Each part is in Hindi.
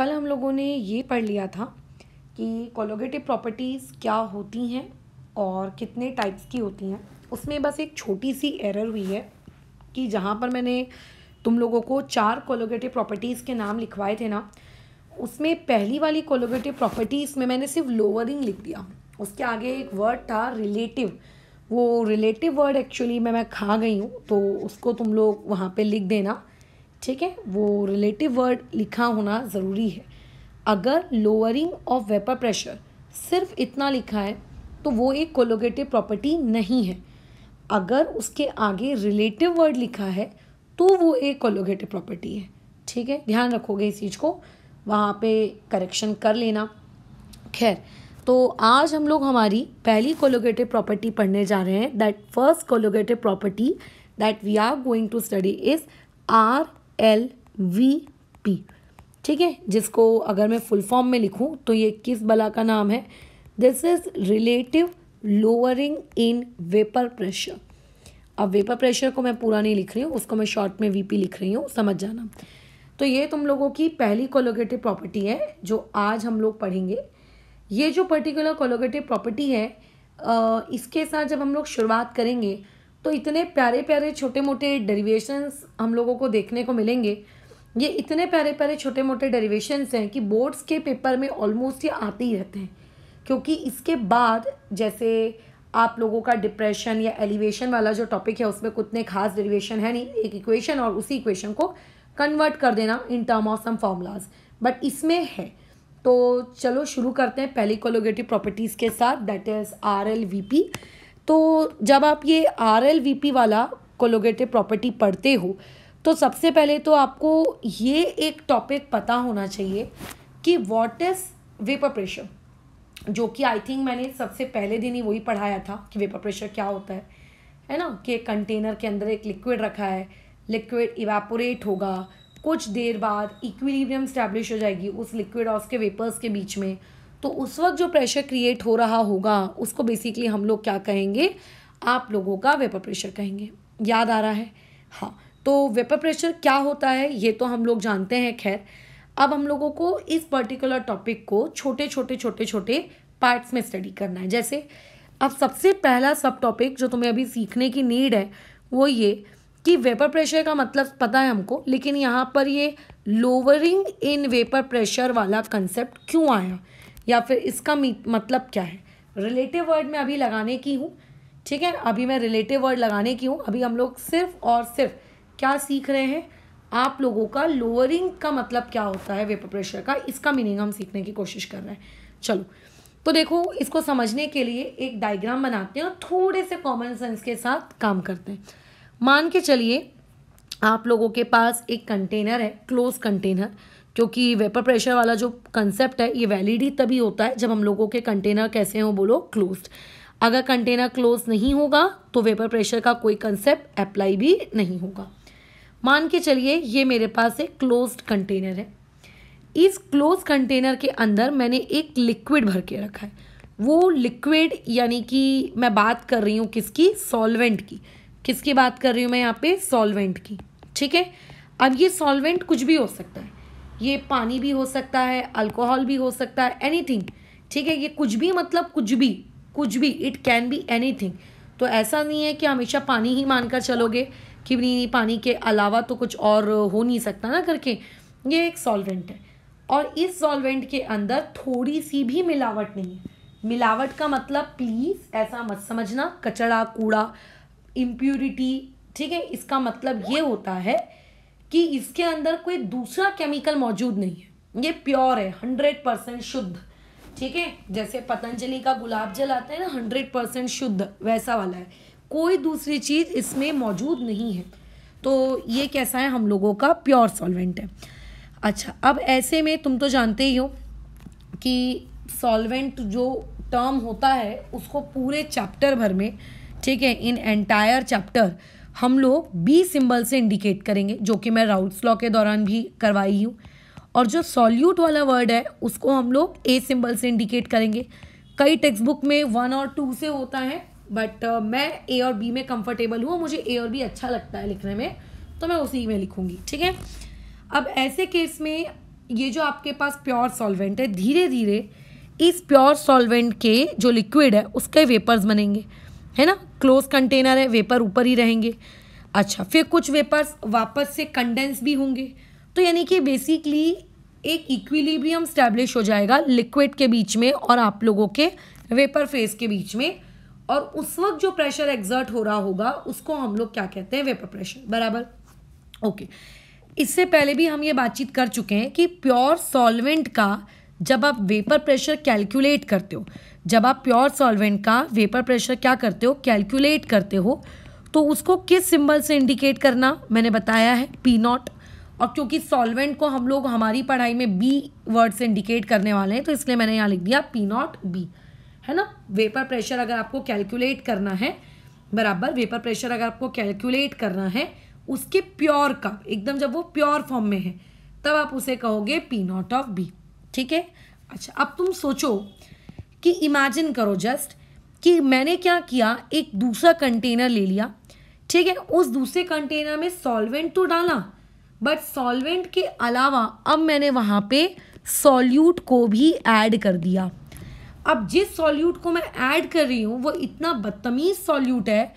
कल हम लोगों ने ये पढ़ लिया था कि कोलोगेटिव प्रॉपर्टीज़ क्या होती हैं और कितने टाइप्स की होती हैं उसमें बस एक छोटी सी एरर हुई है कि जहाँ पर मैंने तुम लोगों को चार कोलोगेटिव प्रॉपर्टीज़ के नाम लिखवाए थे ना उसमें पहली वाली कोलोगेटिव प्रॉपर्टीज़ में मैंने सिर्फ लोअरिंग लिख दिया उसके आगे एक वर्ड था रिलेटिव वो रिलेटिव वर्ड एक्चुअली मैं मैं खा गई हूँ तो उसको तुम लोग वहाँ पे लिख देना ठीक है वो रिलेटिव वर्ड लिखा होना ज़रूरी है अगर लोअरिंग ऑफ वेपर प्रेशर सिर्फ इतना लिखा है तो वो एक कोलोगेटिव प्रॉपर्टी नहीं है अगर उसके आगे रिलेटिव वर्ड लिखा है तो वो एक कोलोगेटिव प्रॉपर्टी है ठीक है ध्यान रखोगे इस चीज़ को वहाँ पे करेक्शन कर लेना खैर तो आज हम लोग हमारी पहली कोलोगेटिव प्रॉपर्टी पढ़ने जा रहे हैं that first colligative property that we are going to study is R L V P ठीक है जिसको अगर मैं फुल फॉर्म में लिखूं तो ये किस बला का नाम है this is relative lowering in vapour pressure अब वेपर प्रेशर को मैं पूरा नहीं लिख रही हूँ उसको मैं शॉर्ट में वीपी लिख रही हूँ समझ जाना तो ये तुम लोगों की पहली कोलोगेटिव प्रॉपर्टी है जो आज हम लोग पढ़ेंगे ये जो पर्टिकुलर कोलोगेटिव प्रॉपर्टी है इसके साथ जब हम लोग शुरुआत करेंगे तो इतने प्यारे प्यारे छोटे मोटे डेरिवेशंस हम लोगों को देखने को मिलेंगे ये इतने प्यारे प्यारे छोटे मोटे डेरिवेशंस हैं कि बोर्ड्स के पेपर में ऑलमोस्ट ये आते ही रहते हैं क्योंकि इसके बाद जैसे आप लोगों का डिप्रेशन या एलिवेशन वाला जो टॉपिक है उसमें कुतने खास डेरिवेशन है नहीं एक इक्वेशन और उसी इक्वेशन को कन्वर्ट कर देना in term of some formulas but इसमें है तो चलो शुरू करते हैं पहली कोलोगेटिव प्रॉपर्टीज़ के साथ that is R L V P तो जब आप ये आर एल वी पी वाला कोलोगेटिव प्रॉपर्टी पढ़ते हो तो सबसे पहले तो आपको ये एक टॉपिक पता होना चाहिए कि वॉट इज़ वेपर प्रेशर जो कि आई थिंक मैंने सबसे पहले दिन ही वही पढ़ाया था कि वेपर प्रेशर क्या होता है है ना कि एक कंटेनर के अंदर एक लिक्विड रखा है लिक्विड इवेपोरेट होगा कुछ देर बाद इक्विलिब्रियम स्टैब्लिश हो जाएगी उस लिक्विड और उसके वेपर्स के बीच में तो उस वक्त जो प्रेशर क्रिएट हो रहा होगा उसको बेसिकली हम लोग क्या कहेंगे आप लोगों का वेपर प्रेशर कहेंगे याद आ रहा है हाँ तो वेपर प्रेशर क्या होता है ये तो हम लोग जानते हैं खैर अब हम लोगों को इस पर्टिकुलर टॉपिक को छोटे छोटे छोटे छोटे पार्ट्स में स्टडी करना है जैसे अब सबसे पहला सब टॉपिक जो तुम्हें अभी सीखने की नीड है वो ये कि वेपर प्रेशर का मतलब पता है हमको लेकिन यहाँ पर ये लोअरिंग इन वेपर प्रेशर वाला कंसेप्ट क्यों आया या फिर इसका मतलब क्या है रिलेटिव वर्ड में अभी लगाने की हूँ ठीक है अभी मैं रिलेटिव वर्ड लगाने की हूँ अभी हम लोग सिर्फ और सिर्फ क्या सीख रहे हैं आप लोगों का लोअरिंग का मतलब क्या होता है वेपर प्रेशर का इसका मीनिंग हम सीखने की कोशिश कर रहे हैं चलो तो देखो इसको समझने के लिए एक डायग्राम बनाते हैं और थोड़े से कॉमन सेंस के साथ काम करते हैं मान के चलिए आप लोगों के पास एक कंटेनर है क्लोज कंटेनर क्योंकि वेपर प्रेशर वाला जो कंसेप्ट है ये वैलिड ही तभी होता है जब हम लोगों के कंटेनर कैसे हों बोलो क्लोज्ड अगर कंटेनर क्लोज नहीं होगा तो वेपर प्रेशर का कोई कंसेप्ट अप्लाई भी नहीं होगा मान के चलिए ये मेरे पास एक क्लोज कंटेनर है इस क्लोज कंटेनर के अंदर मैंने एक लिक्विड भर के रखा है वो लिक्विड यानी कि मैं बात कर रही हूँ किसकी सॉल्वेंट की किसकी बात कर रही हूँ मैं यहाँ पे सॉल्वेंट की ठीक है अब ये सॉल्वेंट कुछ भी हो सकता है ये पानी भी हो सकता है अल्कोहल भी हो सकता है एनीथिंग ठीक है ये कुछ भी मतलब कुछ भी कुछ भी इट कैन बी एनीथिंग तो ऐसा नहीं है कि हमेशा पानी ही मानकर चलोगे कि नहीं पानी के अलावा तो कुछ और हो नहीं सकता ना करके ये एक सॉल्वेंट है और इस सॉल्वेंट के अंदर थोड़ी सी भी मिलावट नहीं है मिलावट का मतलब प्लीज़ ऐसा मत समझना कचड़ा कूड़ा इम्प्यूरिटी ठीक है इसका मतलब ये होता है कि इसके अंदर कोई दूसरा केमिकल मौजूद नहीं है ये प्योर है हंड्रेड परसेंट शुद्ध ठीक है जैसे पतंजलि का गुलाब जल आता है ना हंड्रेड परसेंट शुद्ध वैसा वाला है कोई दूसरी चीज़ इसमें मौजूद नहीं है तो ये कैसा है हम लोगों का प्योर सॉल्वेंट है अच्छा अब ऐसे में तुम तो जानते ही हो कि सॉल्वेंट जो टर्म होता है उसको पूरे चैप्टर भर में ठीक है इन एंटायर चैप्टर हम लोग बी सिंबल से इंडिकेट करेंगे जो कि मैं राउट्स लॉ के दौरान भी करवाई हूँ और जो सॉल्यूट वाला वर्ड है उसको हम लोग ए सिंबल से इंडिकेट करेंगे कई टेक्स्ट बुक में वन और टू से होता है बट uh, मैं ए और बी में कंफर्टेबल हूँ मुझे ए और बी अच्छा लगता है लिखने में तो मैं उसी में लिखूँगी ठीक है अब ऐसे केस में ये जो आपके पास प्योर सॉल्वेंट है धीरे धीरे इस प्योर सॉल्वेंट के जो लिक्विड है उसके वेपर्स बनेंगे है ना क्लोज कंटेनर है वेपर ऊपर ही रहेंगे अच्छा फिर कुछ वेपर्स वापस से कंडेंस भी होंगे तो यानी कि बेसिकली एक इक्विलिब्रियम स्टैब्लिश हो जाएगा लिक्विड के बीच में और आप लोगों के वेपर फेज के बीच में और उस वक्त जो प्रेशर एग्जर्ट हो रहा होगा उसको हम लोग क्या कहते हैं वेपर प्रेशर बराबर ओके इससे पहले भी हम ये बातचीत कर चुके हैं कि प्योर सॉल्वेंट का जब आप वेपर प्रेशर कैलकुलेट करते हो जब आप प्योर सॉल्वेंट का वेपर प्रेशर क्या करते हो कैलकुलेट करते हो तो उसको किस सिंबल से इंडिकेट करना मैंने बताया है पी नॉट और क्योंकि सॉल्वेंट को हम लोग हमारी पढ़ाई में बी वर्ड से इंडिकेट करने वाले हैं तो इसलिए मैंने यहाँ लिख दिया पी नॉट बी है ना वेपर प्रेशर अगर आपको कैलकुलेट करना है बराबर वेपर प्रेशर अगर आपको कैलकुलेट करना है उसके प्योर का एकदम जब वो प्योर फॉर्म में है तब आप उसे कहोगे पी नॉट ऑफ बी ठीक है अच्छा अब तुम सोचो कि इमेजिन करो जस्ट कि मैंने क्या किया एक दूसरा कंटेनर ले लिया ठीक है उस दूसरे कंटेनर में सॉल्वेंट तो डाला बट सॉल्वेंट के अलावा अब मैंने वहाँ पे सॉल्यूट को भी ऐड कर दिया अब जिस सॉल्यूट को मैं ऐड कर रही हूँ वो इतना बदतमीज़ सॉल्यूट है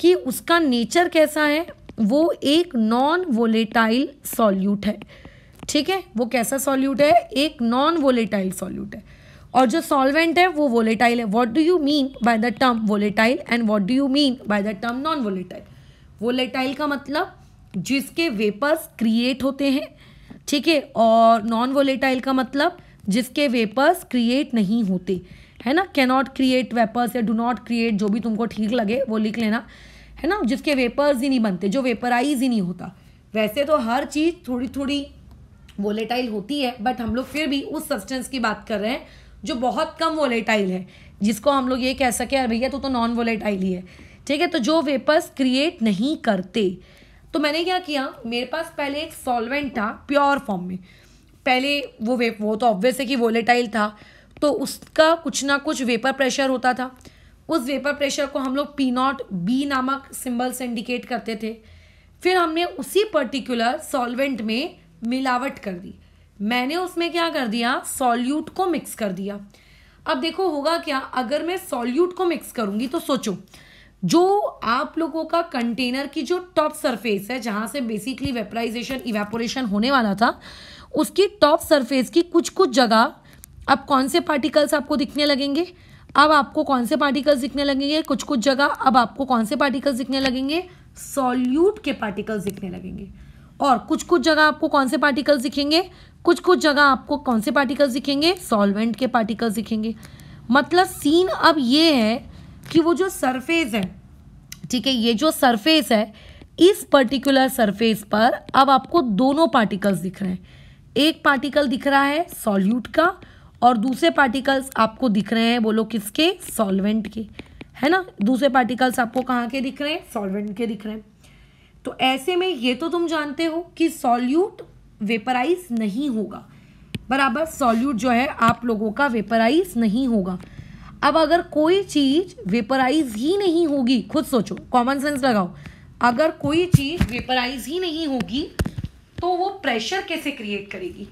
कि उसका नेचर कैसा है वो एक नॉन वोलेटाइल सॉल्यूट है ठीक है वो कैसा सॉल्यूट है एक नॉन वोलेटाइल सॉल्यूट है और जो सॉल्वेंट है वो वोलेटाइल है what do you mean by the term volatile and what do you mean by the term non volatile volatile का मतलब जिसके वेपर्स क्रिएट होते हैं ठीक है और नॉन वोलेटाइल का मतलब जिसके वेपर्स क्रिएट नहीं होते है ना कैनॉट क्रिएट वेपर्स या डू नॉट क्रिएट जो भी तुमको ठीक लगे वो लिख लेना है ना जिसके वेपर्स ही नहीं बनते जो वेपराइज ही नहीं होता वैसे तो हर चीज़ थोड़ी थोड़ी वोलेटाइल होती है बट हम लोग फिर भी उस सब्सटेंस की बात कर रहे हैं जो बहुत कम वोलेटाइल है जिसको हम लोग ये कह सके अरे भैया तो तो नॉन वोलेटाइल ही है ठीक है तो जो वेपर्स क्रिएट नहीं करते तो मैंने क्या किया मेरे पास पहले एक सॉल्वेंट था प्योर फॉर्म में पहले वो वे वो तो ऑब्वियस है कि वोलेटाइल था तो उसका कुछ ना कुछ वेपर प्रेशर होता था उस वेपर प्रेशर को हम लोग पी नॉट बी नामक सिंबल से इंडिकेट करते थे फिर हमने उसी पर्टिकुलर सॉल्वेंट में मिलावट कर दी मैंने उसमें क्या कर दिया सॉल्यूट को मिक्स कर दिया अब देखो होगा क्या अगर मैं सॉल्यूट को मिक्स करूंगी तो सोचो जो आप लोगों का कंटेनर की जो टॉप सरफेस है जहाँ से बेसिकली वेपराइजेशन इवेपोरेशन होने वाला था उसकी टॉप सरफेस की कुछ कुछ जगह अब कौन से पार्टिकल्स आपको दिखने लगेंगे अब आपको कौन से पार्टिकल्स दिखने लगेंगे कुछ कुछ जगह अब आपको कौन से पार्टिकल्स दिखने लगेंगे सॉल्यूट के पार्टिकल्स दिखने लगेंगे और कुछ कुछ जगह आपको कौन से पार्टिकल्स दिखेंगे कुछ कुछ जगह आपको कौन से पार्टिकल्स दिखेंगे सॉल्वेंट के पार्टिकल्स दिखेंगे मतलब सीन अब ये है कि वो जो सरफेस है ठीक है ये जो सरफेस है इस पर्टिकुलर सरफेस पर अब आपको दोनों पार्टिकल्स दिख रहे हैं एक पार्टिकल दिख रहा है सॉल्यूट का और दूसरे पार्टिकल्स आपको दिख रहे हैं बोलो किसके सॉल्वेंट के है ना दूसरे पार्टिकल्स आपको कहाँ के दिख रहे हैं सॉल्वेंट के दिख रहे हैं तो ऐसे में ये तो तुम जानते हो कि सॉल्यूट वेपराइज नहीं होगा बराबर सॉल्यूट जो है आप लोगों का वेपराइज नहीं होगा अब अगर कोई चीज वेपराइज ही नहीं होगी खुद सोचो कॉमन सेंस लगाओ अगर कोई चीज वेपराइज ही नहीं होगी तो वो प्रेशर कैसे क्रिएट करेगी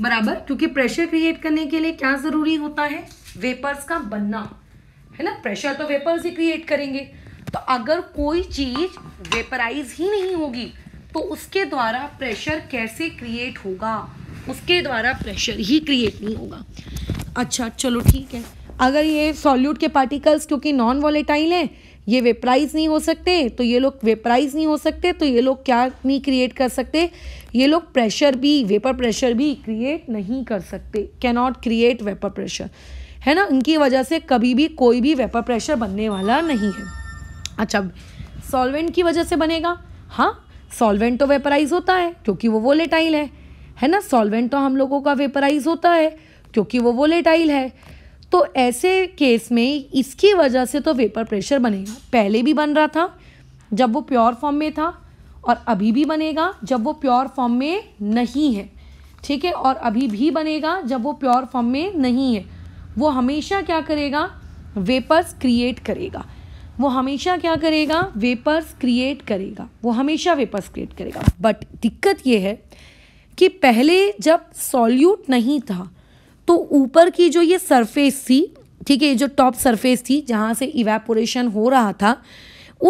बराबर क्योंकि प्रेशर क्रिएट करने के लिए क्या जरूरी होता है वेपर्स का बनना है ना प्रेशर तो वेपर्स ही क्रिएट करेंगे तो अगर कोई चीज वेपराइज ही नहीं होगी तो उसके द्वारा प्रेशर कैसे क्रिएट होगा उसके द्वारा प्रेशर ही क्रिएट नहीं होगा अच्छा चलो ठीक है अगर ये सॉल्यूट के पार्टिकल्स क्योंकि नॉन वॉलेटाइल हैं ये वेपराइज नहीं हो सकते तो ये लोग वेपराइज नहीं हो सकते तो ये लोग क्या नहीं क्रिएट कर सकते ये लोग प्रेशर भी वेपर प्रेशर भी क्रिएट नहीं कर सकते कैनॉट क्रिएट वेपर प्रेशर है ना इनकी वजह से कभी भी कोई भी वेपर प्रेशर बनने वाला नहीं है अच्छा सॉल्वेंट की वजह से बनेगा हाँ सॉल्वेंट तो वेपराइज होता है क्योंकि वो वोलेटाइल है है ना सॉल्वेंट तो हम लोगों का वेपराइज होता है क्योंकि वो वोलेटाइल है तो ऐसे केस में इसकी वजह से तो वेपर प्रेशर बनेगा पहले भी बन रहा था जब वो प्योर फॉर्म में था और अभी भी बनेगा जब वो प्योर फॉर्म में नहीं है ठीक है और अभी भी बनेगा जब वो प्योर फॉर्म में नहीं है वो हमेशा क्या करेगा वेपर्स क्रिएट करेगा वो हमेशा क्या करेगा वेपर्स क्रिएट करेगा वो हमेशा वेपर्स क्रिएट करेगा बट दिक्कत ये है कि पहले जब सॉल्यूट नहीं था तो ऊपर की जो ये सरफेस थी ठीक है ये जो टॉप सरफेस थी जहाँ से इवेपोरेशन हो रहा था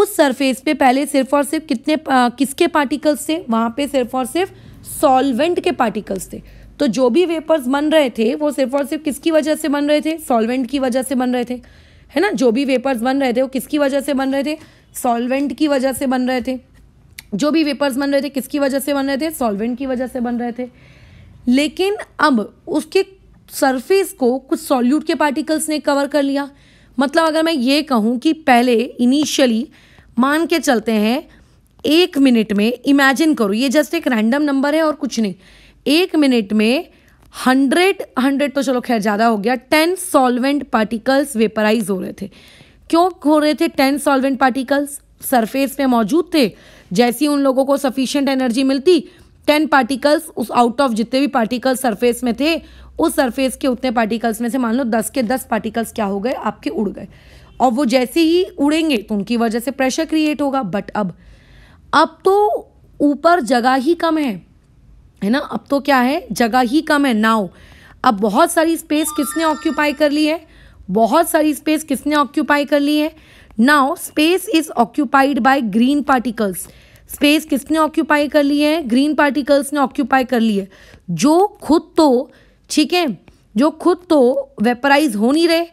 उस सरफेस पे पहले सिर्फ और सिर्फ कितने आ, किसके पार्टिकल्स थे वहाँ पे सिर्फ और सिर्फ सॉल्वेंट के पार्टिकल्स थे तो जो भी वेपर्स बन रहे थे वो सिर्फ और सिर्फ किसकी वजह से बन रहे थे सॉल्वेंट की वजह से बन रहे थे है ना जो भी वेपर्स बन रहे थे वो किसकी वजह से बन रहे थे सॉल्वेंट की वजह से बन रहे थे जो भी वेपर्स बन रहे थे किसकी वजह से बन रहे थे सॉल्वेंट की वजह से बन रहे थे लेकिन अब उसके सरफेस को कुछ सॉल्यूट के पार्टिकल्स ने कवर कर लिया मतलब अगर मैं ये कहूँ कि पहले इनिशियली मान के चलते हैं एक मिनट में इमेजिन करो ये जस्ट एक रैंडम नंबर है और कुछ नहीं एक मिनट में हंड्रेड हंड्रेड तो चलो खैर ज़्यादा हो गया टेन सॉल्वेंट पार्टिकल्स वेपराइज हो रहे थे क्यों हो रहे थे टेन सॉल्वेंट पार्टिकल्स सरफेस पे मौजूद थे जैसी उन लोगों को सफिशियंट एनर्जी मिलती टेन पार्टिकल्स उस आउट ऑफ जितने भी पार्टिकल्स सरफेस में थे उस सरफेस के उतने पार्टिकल्स में से मान लो दस के दस पार्टिकल्स क्या हो गए आपके उड़ गए और वो जैसे ही उड़ेंगे तो उनकी वजह से प्रेशर क्रिएट होगा बट अब अब तो ऊपर जगह ही कम है है ना अब तो क्या है जगह ही कम है नाव अब बहुत सारी स्पेस किसने ऑक्यूपाई कर ली है बहुत सारी स्पेस किसने ऑक्यूपाई कर ली है now space is occupied by green particles space किसने ऑक्यूपाई कर ली है ग्रीन पार्टिकल्स ने ऑक्यूपाई कर ली है जो खुद तो ठीक है जो खुद तो वेपराइज हो नहीं रहे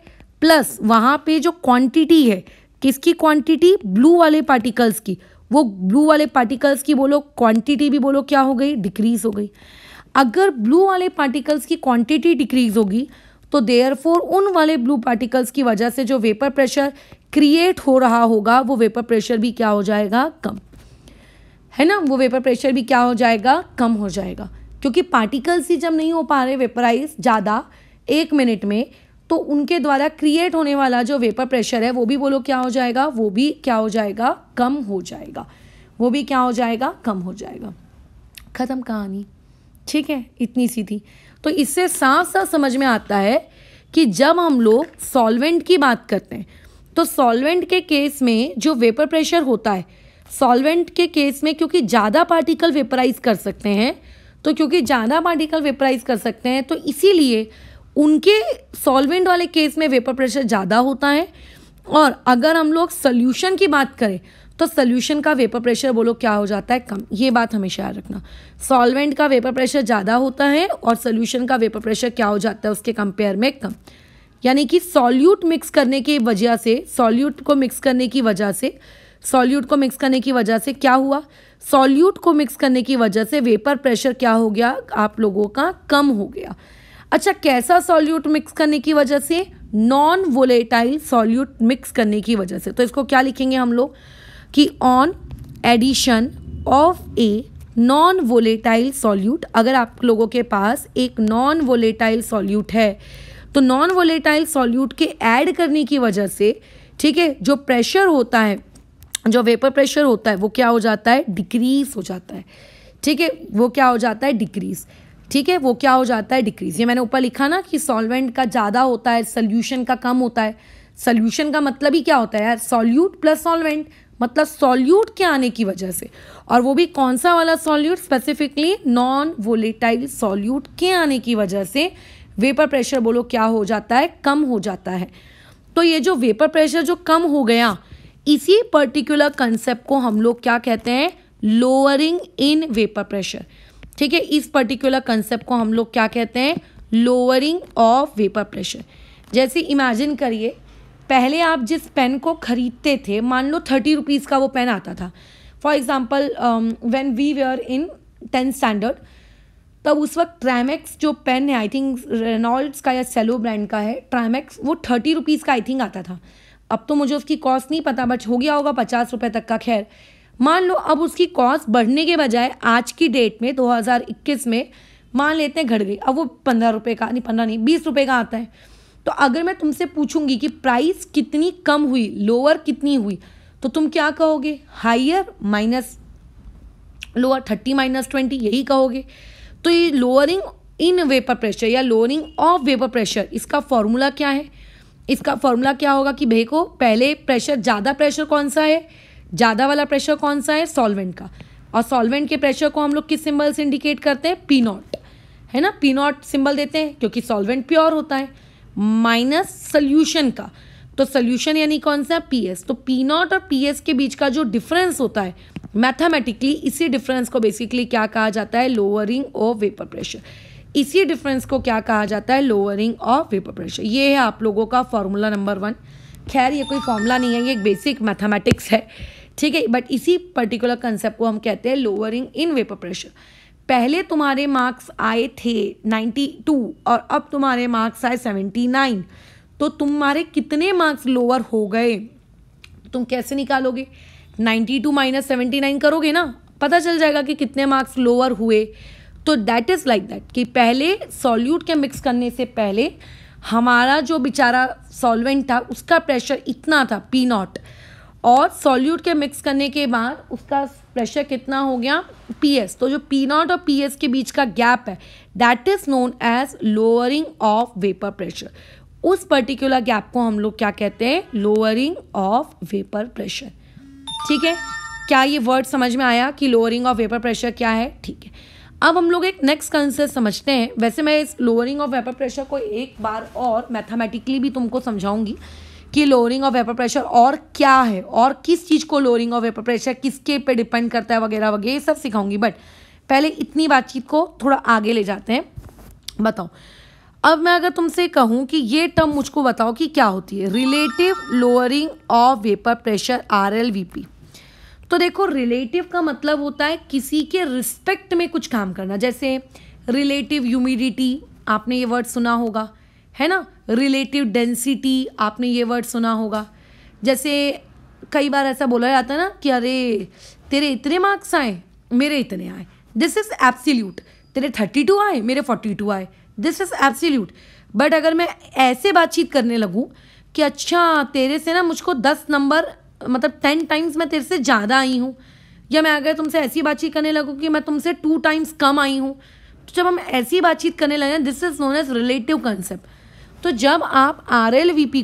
प्लस वहाँ पे जो क्वांटिटी है किसकी क्वांटिटी ब्लू वाले पार्टिकल्स की वो ब्लू वाले पार्टिकल्स की बोलो क्वांटिटी भी बोलो क्या हो गई डिक्रीज हो गई अगर ब्लू वाले पार्टिकल्स की क्वांटिटी डिक्रीज होगी तो देयर फोर उन वाले ब्लू पार्टिकल्स की वजह से जो वेपर प्रेशर क्रिएट हो रहा होगा वो वेपर प्रेशर भी क्या हो जाएगा कम है ना वो वेपर प्रेशर भी क्या हो जाएगा कम हो जाएगा क्योंकि पार्टिकल्स ही जब नहीं हो पा रहे वेपराइज ज़्यादा एक मिनट में तो उनके द्वारा क्रिएट होने वाला जो वेपर प्रेशर है वो भी बोलो क्या हो जाएगा वो भी क्या हो जाएगा कम हो जाएगा वो भी क्या हो जाएगा कम हो जाएगा ख़त्म कहानी ठीक है इतनी सी थी तो इससे साफ साफ समझ में आता है कि जब हम लोग सॉल्वेंट की बात करते हैं तो सॉल्वेंट के केस में जो वेपर प्रेशर होता है सॉल्वेंट के केस में क्योंकि ज़्यादा पार्टिकल वेपराइज कर सकते हैं तो क्योंकि ज़्यादा पार्टिकल वेपराइज कर सकते हैं तो इसीलिए उनके सॉल्वेंट वाले केस में वेपर प्रेशर ज़्यादा होता है और अगर हम लोग सल्यूशन की बात करें तो सल्यूशन का वेपर प्रेशर बोलो क्या हो जाता है कम ये बात हमेशा याद रखना सॉल्वेंट का वेपर प्रेशर ज़्यादा होता है और सोल्यूशन का वेपर प्रेशर क्या हो जाता है उसके कंपेयर में कम यानी कि सॉल्यूट मिक्स करने की वजह से सॉल्यूट को मिक्स करने की वजह से सॉल्यूट को मिक्स करने की वजह से क्या हुआ सॉल्यूट को मिक्स करने की वजह से वेपर प्रेशर क्या हो गया आप लोगों का कम हो गया अच्छा कैसा सॉल्यूट मिक्स करने की वजह से नॉन वोलेटाइल सॉल्यूट मिक्स करने की वजह से तो इसको क्या लिखेंगे हम लोग कि on addition of a non volatile solute अगर आप लोगों के पास एक नॉन वोलेटाइल सॉल्यूट है तो नॉन वोलेटाइल सॉल्यूट के ऐड करने की वजह से ठीक है जो प्रेशर होता है जो वेपर प्रेशर होता है वो क्या हो जाता है डिक्रीज हो जाता है ठीक है वो क्या हो जाता है डिक्रीज ठीक है वो क्या हो जाता है डिक्रीज ये मैंने ऊपर लिखा ना कि सॉल्वेंट का ज़्यादा होता है सोल्यूशन का कम होता है सोल्यूशन का मतलब ही क्या होता है यार सॉल्यूट प्लस सॉल्वेंट मतलब सॉल्यूट के आने की वजह से और वो भी कौन सा वाला solute specifically non volatile solute के आने की वजह से वेपर प्रेशर बोलो क्या हो जाता है कम हो जाता है तो ये जो वेपर प्रेशर जो कम हो गया इसी पर्टिकुलर कंसेप्ट को हम लोग क्या कहते हैं लोअरिंग इन वेपर प्रेशर ठीक है इस पर्टिकुलर कंसेप्ट को हम लोग क्या कहते हैं लोअरिंग ऑफ वेपर प्रेशर जैसे इमेजिन करिए पहले आप जिस पेन को ख़रीदते थे मान लो थर्टी रुपीज़ का वो पेन आता था for example when we were in tenth standard तब उस वक्त ट्रैमैक्स जो पेन है आई थिंक रेनॉल्ड्स का या सेलो ब्रांड का है ट्रैमैक्स वो थर्टी रुपीज़ का आई थिंक आता था अब तो मुझे उसकी कॉस्ट नहीं पता बट हो गया होगा पचास रुपये तक का खैर मान लो अब उसकी कॉस्ट बढ़ने के बजाय आज की डेट में 2021 में मान लेते हैं घट गई अब वो पंद्रह रुपये का नहीं पंद्रह नहीं बीस रुपये का आता है तो अगर मैं तुमसे पूछूंगी कि प्राइस कितनी कम हुई लोअर कितनी हुई तो तुम क्या कहोगे higher minus lower thirty minus twenty यही कहोगे तो ये लोअरिंग इन वेपर प्रेशर या लोअरिंग ऑफ वेपर प्रेशर इसका फॉर्मूला क्या है इसका फॉर्मूला क्या होगा कि भे को पहले प्रेशर ज़्यादा प्रेशर कौन सा है ज़्यादा वाला प्रेशर कौन सा है सॉल्वेंट का और सॉल्वेंट के प्रेशर को हम लोग किस सिंबल से इंडिकेट करते हैं पी नॉट है ना पी नॉट सिंबल देते हैं क्योंकि सॉल्वेंट प्योर होता है माइनस सल्यूशन का तो सल्यूशन यानी कौन सा पी एस तो पी नॉट और पी एस के बीच का जो डिफरेंस होता है मैथमेटिकली इसी डिफरेंस को बेसिकली क्या कहा जाता है लोअरिंग ऑफ वेपर प्रेशर इसी डिफरेंस को क्या कहा जाता है लोअरिंग ऑफ वेपर प्रेशर ये है आप लोगों का फॉर्मूला नंबर वन खैर ये कोई फॉर्मूला नहीं है ये एक बेसिक मैथमेटिक्स है ठीक है बट इसी पर्टिकुलर कंसेप्ट को हम कहते हैं लोअरिंग इन वेपर प्रेशर पहले तुम्हारे मार्क्स आए थे 92 और अब तुम्हारे मार्क्स आए 79 तो तुम्हारे कितने मार्क्स लोअर हो गए तुम कैसे निकालोगे 92 टू माइनस सेवेंटी करोगे ना पता चल जाएगा कि कितने मार्क्स लोअर हुए तो दैट इज़ लाइक दैट कि पहले सॉल्यूट के मिक्स करने से पहले हमारा जो बेचारा सॉल्वेंट था उसका प्रेशर इतना था पी नॉट और सॉल्यूट के मिक्स करने के बाद उसका प्रेशर कितना हो गया पी एस तो जो पी नॉट और पी एस के बीच का गैप है that is known as lowering of vapour pressure उस पर्टिकुलर गैप को हम लोग क्या कहते हैं लोअरिंग ऑफ वेपर प्रेशर ठीक है क्या ये वर्ड समझ में आया कि लोअरिंग ऑफ वेपर प्रेशर क्या है ठीक है अब हम लोग एक नेक्स्ट कंसेप्ट समझते हैं वैसे मैं इस लोअरिंग ऑफ वेपर प्रेशर को एक बार और मैथमेटिकली भी तुमको समझाऊंगी कि लोअरिंग ऑफ वेपर प्रेशर और क्या है और किस चीज़ को लोअरिंग ऑफ वेपर प्रेशर किसके पे डिपेंड करता है वगैरह वगैरह ये सब सिखाऊंगी बट पहले इतनी बातचीत को थोड़ा आगे ले जाते हैं बताओ अब मैं अगर तुमसे कहूँ कि ये टर्म मुझको बताओ कि क्या होती है relative lowering of vapour pressure R L V P तो देखो रिलेटिव का मतलब होता है किसी के रिस्पेक्ट में कुछ काम करना जैसे रिलेटिव ह्यूमिडिटी आपने ये वर्ड सुना होगा है ना रिलेटिव डेंसिटी आपने ये वर्ड सुना होगा जैसे कई बार ऐसा बोला जाता है ना कि अरे तेरे इतने मार्क्स आए मेरे इतने आए दिस इज़ एब्सिल्यूट तेरे थर्टी टू आए मेरे फोर्टी टू आए दिस इज़ एब्सिल्यूट बट अगर मैं ऐसे बातचीत करने लगूँ कि अच्छा तेरे से ना मुझको दस नंबर मतलब टेन टाइम्स मैं तेरे से ज़्यादा आई हूँ या मैं अगर तुमसे ऐसी बातचीत करने लगूँ कि मैं तुमसे टू टाइम्स कम आई हूँ तो जब हम ऐसी बातचीत करने लगे this is known as relative concept तो जब आप आर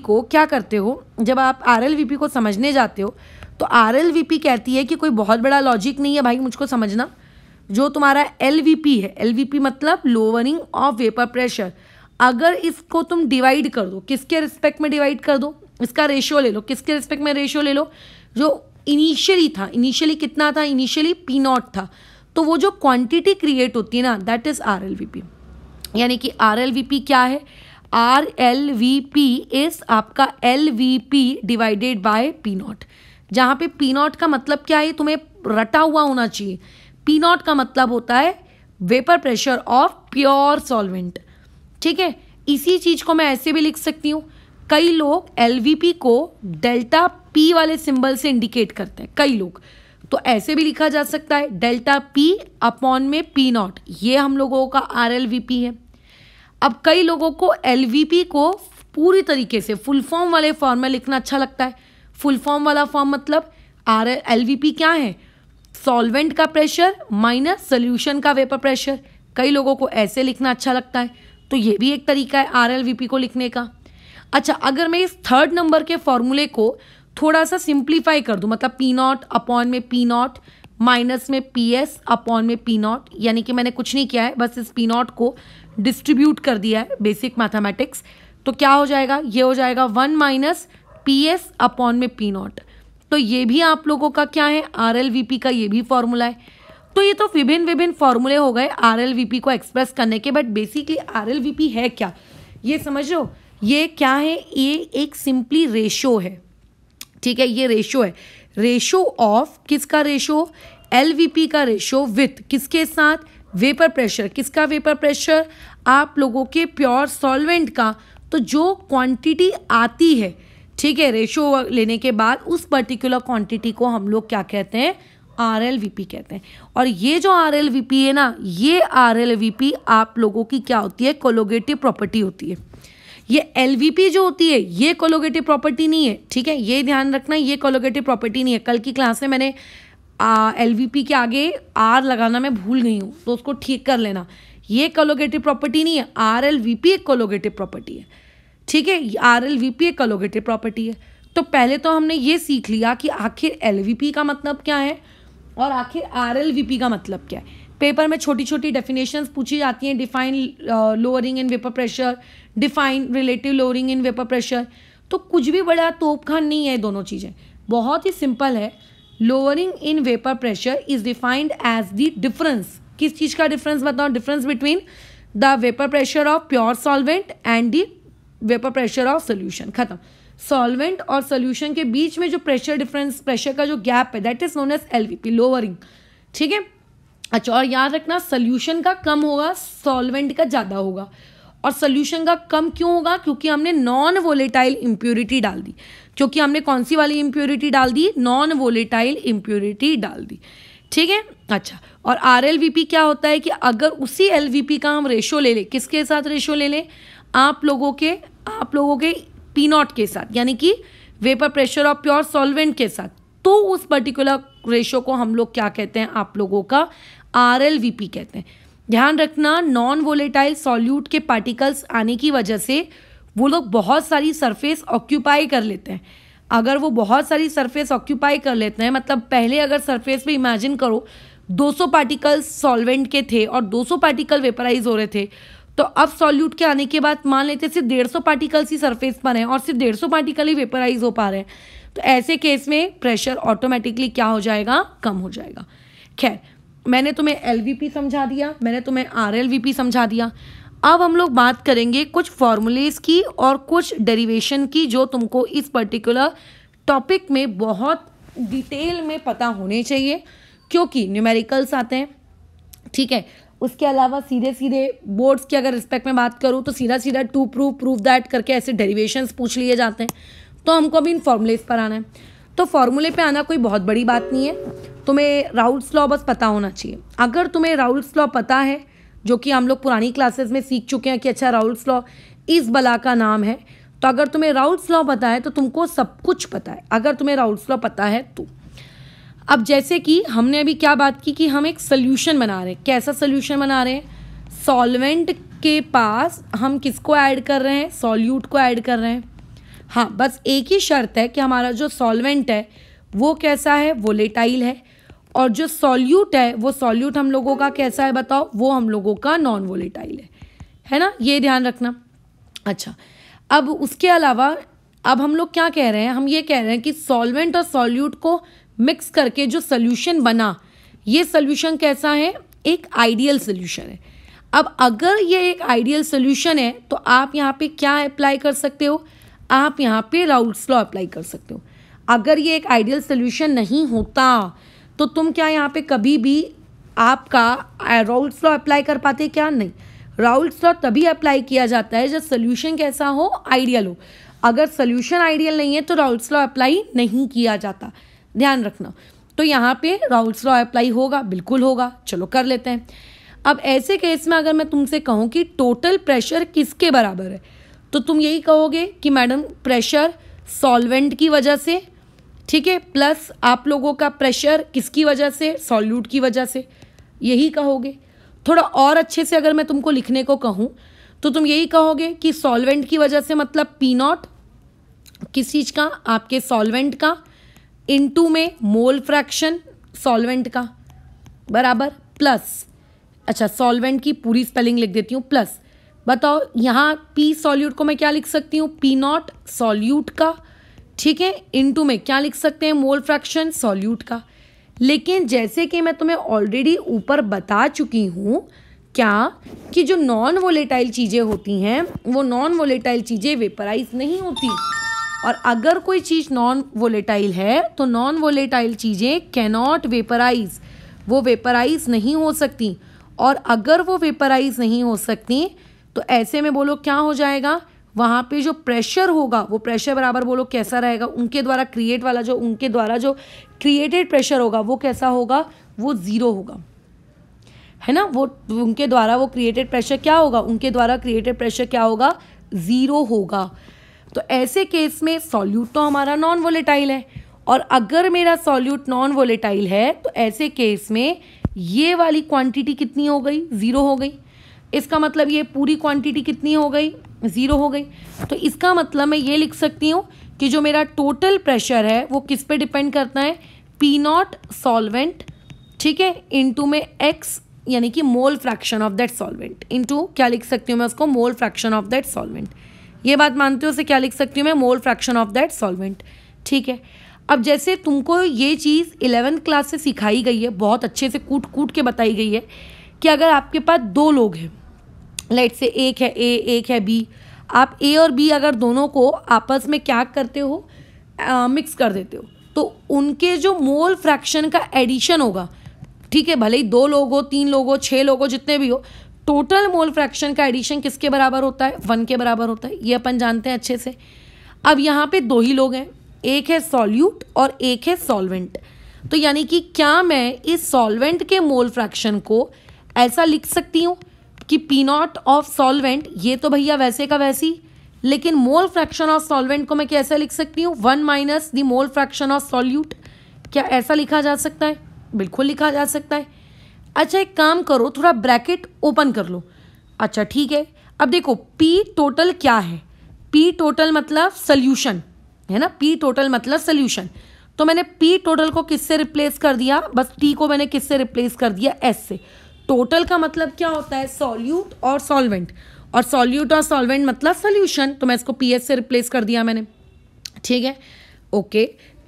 को क्या करते हो जब आप आर को समझने जाते हो तो आर कहती है कि कोई बहुत बड़ा लॉजिक नहीं है भाई मुझको समझना जो तुम्हारा एल है एल मतलब लोअरिंग ऑफ वेपर प्रेशर अगर इसको तुम डिवाइड कर दो किसके रिस्पेक्ट में डिवाइड कर दो इसका रेशियो ले लो किसके रिस्पेक्ट में रेशियो ले लो जो इनिशियली था इनिशियली कितना था इनिशियली पी नॉट था तो वो जो क्वांटिटी क्रिएट होती है ना दैट इज़ आर यानी कि आर क्या है are L V P is आपका L V P divided by P naught जहाँ पे पी नॉट का मतलब क्या है तुम्हें रटा हुआ होना चाहिए पी नॉट का मतलब होता है vapour pressure of pure solvent ठीक है इसी चीज़ को मैं ऐसे भी लिख सकती हूँ कई लोग एल वी पी को डेल्टा पी वाले सिंबल से इंडिकेट करते हैं कई लोग तो ऐसे भी लिखा जा सकता है डेल्टा पी अपॉन में पी नॉट ये हम लोगों का आर एल वी पी है अब कई लोगों को एल को पूरी तरीके से फुल फॉर्म वाले फॉर्म में लिखना अच्छा लगता है फुल फॉर्म वाला फॉर्म मतलब आर एल क्या है सॉल्वेंट का प्रेशर माइनस सोल्यूशन का वेपर प्रेशर कई लोगों को ऐसे लिखना अच्छा लगता है तो ये भी एक तरीका है आर को लिखने का अच्छा अगर मैं इस थर्ड नंबर के फॉर्मूले को थोड़ा सा सिंप्लीफाई कर दूँ मतलब पी नॉट अपॉन में पी नॉट माइनस में पी एस अपॉन में पी नॉट यानी कि मैंने कुछ नहीं किया है बस इस पी नॉट को डिस्ट्रीब्यूट कर दिया है बेसिक मैथमेटिक्स तो क्या हो जाएगा ये हो जाएगा one minus P S upon में पी नॉट तो ये भी आप लोगों का क्या है आर एल वी पी का ये भी फॉर्मूला है तो ये तो विभिन्न विभिन्न फॉर्मूले हो गए आर एल वी पी को एक्सप्रेस करने के but basically R L V P है क्या ये समझो ये क्या है ये एक सिंपली रेशो है ठीक है ये रेशो है रेशो ऑफ किसका रेशो एल वी पी का रेशो विथ किसके साथ वेपर प्रेशर किसका वेपर प्रेशर आप लोगों के प्योर सॉल्वेंट का तो जो क्वांटिटी आती है ठीक है रेशो लेने के बाद उस पर्टिकुलर क्वांटिटी को हम लोग क्या कहते हैं आर एल वी पी कहते हैं और ये जो आर एल वी पी है ना ये आर एल वी पी आप लोगों की क्या होती है कोलोगेटिव प्रॉपर्टी होती है ये एल वी पी जो होती है ये कोलोगेटिव प्रॉपर्टी नहीं है ठीक है ये ध्यान रखना ये कोलोगेटिव प्रॉपर्टी नहीं है कल की क्लास में मैंने एल के आगे आर लगाना मैं भूल गई हूँ तो उसको ठीक कर लेना ये कलोगेटिव प्रॉपर्टी नहीं है आर एल वी पी एक कोलोगेटिव प्रॉपर्टी है ठीक है आर एल वी पी एक कलोगेटिव प्रॉपर्टी है तो पहले तो हमने ये सीख लिया कि आखिर एल वी पी का मतलब क्या है और आखिर आर एल वी पी का मतलब क्या है पेपर में छोटी छोटी डेफिनेशंस पूछी जाती हैं define lowering in vapour pressure define relative lowering in vapour pressure तो कुछ भी बड़ा तोपखान नहीं है दोनों चीज़ें बहुत ही सिंपल है lowering in vapour pressure is defined as the difference किस चीज का डिफरेंस बताओ difference between the vapour pressure of pure solvent and the vapour pressure of solution खत्म सॉल्वेंट और सोल्यूशन के बीच में जो प्रेशर डिफरेंस प्रेशर का जो गैप है that is known as P lowering ठीक है अच्छा और याद रखना सोल्यूशन का कम होगा सॉल्वेंट का ज़्यादा होगा और सोल्यूशन का कम क्यों होगा क्योंकि हमने नॉन वोलेटाइल इम्प्योरिटी डाल दी क्योंकि हमने कौन सी वाली इम्प्योरिटी डाल दी नॉन वोलेटाइल इम्प्योरिटी डाल दी ठीक है अच्छा और आर क्या होता है कि अगर उसी एल का हम रेशो ले लें किसके साथ रेशो ले लें आप लोगों के आप लोगों के पी नॉट के साथ यानी कि vapour pressure of pure solvent के साथ तो उस पर्टिकुलर रेशो को हम लोग क्या कहते हैं आप लोगों का आर कहते हैं ध्यान रखना नॉन वोलेटाइल सॉल्यूट के पार्टिकल्स आने की वजह से वो लोग बहुत सारी सरफेस ऑक्यूपाई कर लेते हैं अगर वो बहुत सारी सरफेस ऑक्यूपाई कर लेते हैं मतलब पहले अगर सरफेस पे इमेजिन करो 200 पार्टिकल्स सॉल्वेंट के थे और 200 पार्टिकल वेपराइज हो रहे थे तो अब सॉल्यूट के आने के बाद मान लेते सिर्फ डेढ़ सौ पार्टिकल्स ही सरफेस पर हैं और सिर्फ डेढ़ सौ पार्टिकल ही वेपराइज हो पा रहे हैं तो ऐसे केस में प्रेशर ऑटोमेटिकली क्या हो जाएगा कम हो जाएगा खैर मैंने तुम्हें एल समझा दिया मैंने तुम्हें आर समझा दिया अब हम लोग बात करेंगे कुछ फॉर्मूलेज की और कुछ डेरिवेशन की जो तुमको इस पर्टिकुलर टॉपिक में बहुत डिटेल में पता होने चाहिए क्योंकि न्यूमेरिकल्स आते हैं ठीक है उसके अलावा सीधे सीधे बोर्ड्स की अगर रिस्पेक्ट में बात करूँ तो सीधा सीधा टू प्रूफ प्रूफ दैट करके ऐसे डेरिवेशंस पूछ लिए जाते हैं तो हमको अभी इन फॉर्मूलेज पर आना है तो फॉर्मूले पे आना कोई बहुत बड़ी बात नहीं है तुम्हें राउल्स लॉ बस पता होना चाहिए अगर तुम्हें राउल्स लॉ पता है जो कि हम लोग पुरानी क्लासेस में सीख चुके हैं कि अच्छा राउल्स लॉ इस बला का नाम है तो अगर तुम्हें राउल्स लॉ पता है तो तुमको सब कुछ पता है अगर तुम्हें राउल्स लॉ पता है तो अब जैसे कि हमने अभी क्या बात की कि हम एक सोल्यूशन बना रहे हैं कैसा सोल्यूशन बना रहे हैं सॉल्वेंट के पास हम किसको ऐड कर रहे हैं सॉल्यूट को ऐड कर रहे हैं हाँ बस एक ही शर्त है कि हमारा जो सॉल्वेंट है वो कैसा है वोलेटाइल है और जो सॉल्यूट है वो सॉल्यूट हम लोगों का कैसा है बताओ वो हम लोगों का नॉन वोलेटाइल है है ना ये ध्यान रखना अच्छा अब उसके अलावा अब हम लोग क्या कह रहे हैं हम ये कह रहे हैं कि सॉल्वेंट और सॉल्यूट को मिक्स करके जो सोल्यूशन बना ये सोल्यूशन कैसा है एक आइडियल सोल्यूशन है अब अगर ये एक आइडियल सोल्यूशन है तो आप यहाँ पे क्या अप्लाई कर सकते हो आप यहाँ पे राउल्स लॉ अप्लाई कर सकते हो अगर ये एक आइडियल सोल्यूशन नहीं होता तो तुम क्या यहाँ पे कभी भी आपका राउल्स लॉ अप्लाई कर पाते क्या नहीं राउल्स लॉ तभी अप्लाई किया जाता है जब सोल्यूशन कैसा हो आइडियल हो अगर सोल्यूशन आइडियल नहीं है तो राउल्स लॉ अप्लाई नहीं किया जाता ध्यान रखना तो यहाँ पे राउल्स लॉ अप्लाई होगा बिल्कुल होगा चलो कर लेते हैं अब ऐसे केस में अगर मैं तुमसे कहूँ कि टोटल प्रेशर किसके बराबर है तो तुम यही कहोगे कि मैडम प्रेशर सॉल्वेंट की वजह से ठीक है प्लस आप लोगों का प्रेशर किसकी वजह से सॉल्यूट की वजह से यही कहोगे थोड़ा और अच्छे से अगर मैं तुमको लिखने को कहूँ तो तुम यही कहोगे कि सॉल्वेंट की वजह से मतलब पी नॉट किस चीज़ का आपके सॉल्वेंट का इनटू में मोल फ्रैक्शन सॉल्वेंट का बराबर प्लस अच्छा सॉल्वेंट की पूरी स्पेलिंग लिख देती हूँ प्लस बताओ यहाँ पी सॉल्यूट को मैं क्या लिख सकती हूँ पी नॉट सॉल्यूट का ठीक है इनटू में क्या लिख सकते हैं मोल फ्रैक्शन सॉल्यूट का लेकिन जैसे कि मैं तुम्हें ऑलरेडी ऊपर बता चुकी हूँ क्या कि जो नॉन वोलेटाइल चीज़ें होती हैं वो नॉन वोलेटाइल चीज़ें वेपराइज नहीं होती और अगर कोई चीज़ नॉन वोलेटाइल है तो नॉन वोलेटाइल चीज़ें कैनॉट वेपराइज वो वेपराइज नहीं हो सकती और अगर वो वेपराइज नहीं हो सकती तो ऐसे में बोलो क्या हो जाएगा वहाँ पे जो प्रेशर होगा वो प्रेशर बराबर बोलो कैसा रहेगा उनके द्वारा क्रिएट वाला जो उनके द्वारा जो क्रिएटेड प्रेशर होगा वो कैसा होगा वो ज़ीरो होगा है ना वो उनके द्वारा वो क्रिएटेड प्रेशर क्या होगा उनके द्वारा क्रिएटेड प्रेशर क्या होगा ज़ीरो होगा तो ऐसे केस में सॉल्यूट तो हमारा नॉन वोलेटाइल है और अगर मेरा सॉल्यूट नॉन वोलेटाइल है तो ऐसे केस में ये वाली क्वांटिटी कितनी हो गई ज़ीरो हो गई इसका मतलब ये पूरी क्वांटिटी कितनी हो गई ज़ीरो हो गई तो इसका मतलब मैं ये लिख सकती हूँ कि जो मेरा टोटल प्रेशर है वो किस पे डिपेंड करता है पी नॉट सॉल्वेंट ठीक है इनटू में एक्स यानी कि mole fraction of that solvent into क्या लिख सकती हूँ मैं उसको mole fraction of that solvent ये बात मानते हो उसे क्या लिख सकती हूँ मैं mole fraction of that solvent ठीक है अब जैसे तुमको ये चीज़ इलेवेंथ क्लास से सिखाई गई है बहुत अच्छे से कूट कूट के बताई गई है कि अगर आपके पास दो लोग हैं लेट से एक है ए एक है बी आप ए और बी अगर दोनों को आपस में क्या करते हो मिक्स कर देते हो तो उनके जो मोल फ्रैक्शन का एडिशन होगा ठीक है भले ही दो लोग हो तीन लोग हो छः लोग हो जितने भी हो टोटल मोल फ्रैक्शन का एडिशन किसके बराबर होता है वन के बराबर होता है ये अपन जानते हैं अच्छे से अब यहाँ पे दो ही लोग हैं एक है सॉल्यूट और एक है सॉल्वेंट तो यानी कि क्या मैं इस सॉल्वेंट के मोल फ्रैक्शन को ऐसा लिख सकती हूँ कि नॉट ऑफ सॉल्वेंट ये तो भैया वैसे का वैसी लेकिन मोल फ्रैक्शन ऑफ सॉल्वेंट को मैं कैसे लिख सकती हूँ one minus the mole fraction of solute क्या ऐसा लिखा जा सकता है बिल्कुल लिखा जा सकता है अच्छा एक काम करो थोड़ा ब्रैकेट ओपन कर लो अच्छा ठीक है अब देखो पी टोटल क्या है पी टोटल मतलब सल्यूशन है ना पी टोटल मतलब सल्यूशन तो मैंने पी टोटल को किससे रिप्लेस कर दिया बस टी को मैंने किससे रिप्लेस कर दिया एस से टोटल का मतलब क्या होता है सॉल्यूट और सॉल्वेंट और सॉल्यूट और सॉल्वेंट मतलब सोल्यूशन तो मैं इसको पी से रिप्लेस कर दिया मैंने ठीक है ओके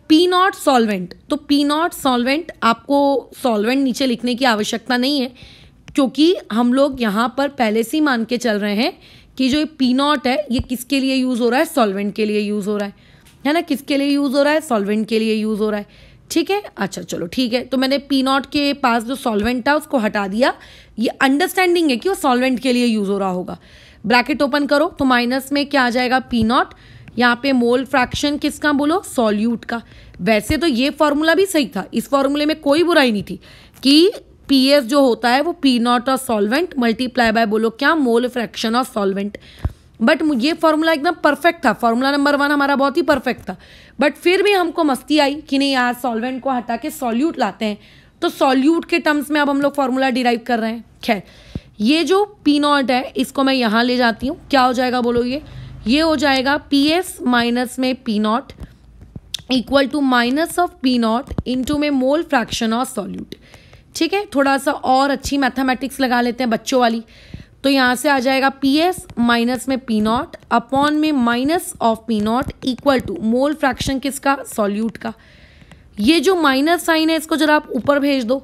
पी नॉट सॉल्वेंट तो पी नॉट सॉल्वेंट आपको सॉल्वेंट नीचे लिखने की आवश्यकता नहीं है क्योंकि हम लोग यहाँ पर पहले से ही मान के चल रहे हैं कि जो ये पी नॉट है ये किसके लिए यूज़ हो रहा है सॉल्वेंट के लिए यूज़ हो रहा है है ना किसके लिए यूज़ हो रहा है सॉल्वेंट के लिए यूज़ हो रहा है ठीक है अच्छा चलो ठीक है तो मैंने पी नॉट के पास जो सॉल्वेंट था उसको हटा दिया ये अंडरस्टैंडिंग है कि वो सॉल्वेंट के लिए यूज़ हो रहा होगा ब्रैकेट ओपन करो तो माइनस में क्या आ जाएगा पी नॉट यहाँ पे मोल फ्रैक्शन किसका बोलो सॉल्यूट का वैसे तो ये फॉर्मूला भी सही था इस फॉर्मूले में कोई बुराई नहीं थी कि पी एस जो होता है वो पी नॉट और सॉल्वेंट मल्टीप्लाई बाय बोलो क्या मोल फ्रैक्शन और सॉल्वेंट बट ये फॉर्मूला एकदम परफेक्ट था फॉर्मूला नंबर वन हमारा बहुत ही परफेक्ट था बट फिर भी हमको मस्ती आई कि नहीं यार सॉल्वेंट को हटा के सॉल्यूट लाते हैं तो सॉल्यूट के टर्म्स में अब हम लोग फॉर्मूला डिराइव कर रहे हैं खैर ये जो पी नॉट है इसको मैं यहाँ ले जाती हूँ क्या हो जाएगा बोलो ये ये हो जाएगा पी एस माइनस में P naught equal to minus of P naught into में मोल फ्रैक्शन ऑफ सॉल्यूट ठीक है थोड़ा सा और अच्छी मैथमेटिक्स लगा लेते हैं बच्चों वाली तो यहाँ से आ जाएगा पी एस माइनस में पी नॉट अपॉन में minus of P naught equal to mole fraction किसका सॉल्यूट का ये जो माइनस साइन है इसको जरा आप ऊपर भेज दो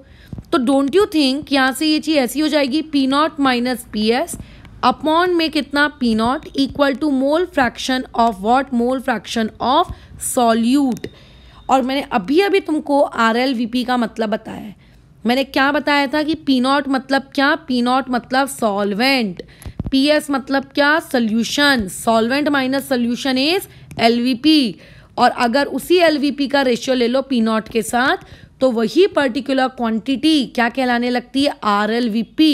तो डोंट यू थिंक यहाँ से ये चीज़ ऐसी हो जाएगी P not minus P S upon में कितना P naught equal to mole fraction of what mole fraction of solute और मैंने अभी अभी तुमको आर एल वी पी का मतलब बताया है मैंने क्या बताया था कि पीनॉट मतलब क्या पी नॉट मतलब सॉल्वेंट पी एस मतलब क्या solution solvent minus solution is L V P और अगर उसी एल वी पी का रेशियो ले लो पी नॉट के साथ तो वही पर्टिकुलर क्वांटिटी क्या कहलाने लगती है आर एल वी पी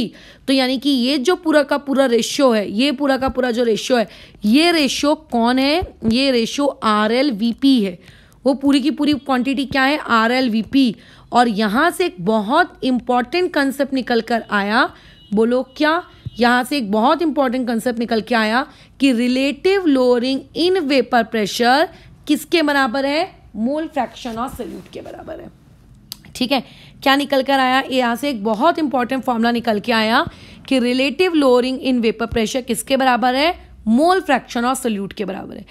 तो यानी कि ये जो पूरा का पूरा रेशियो है ये पूरा का पूरा जो रेशियो है ये रेशियो कौन है ये ratio R L V P है वो पूरी की पूरी क्वांटिटी क्या है आर एल वी पी और यहाँ से एक बहुत इम्पॉर्टेंट कंसेप्ट निकल कर आया बोलो क्या यहाँ से एक बहुत इंपॉर्टेंट कंसेप्ट निकल के आया कि relative lowering in vapour pressure किसके बराबर है मोल फ्रैक्शन ऑफ सल्यूट के बराबर है ठीक है क्या निकल कर आया यहाँ से एक बहुत इंपॉर्टेंट फॉर्मूला निकल के आया कि relative lowering in vapour pressure किसके बराबर है मोल फ्रैक्शन ऑफ सल्यूट के बराबर है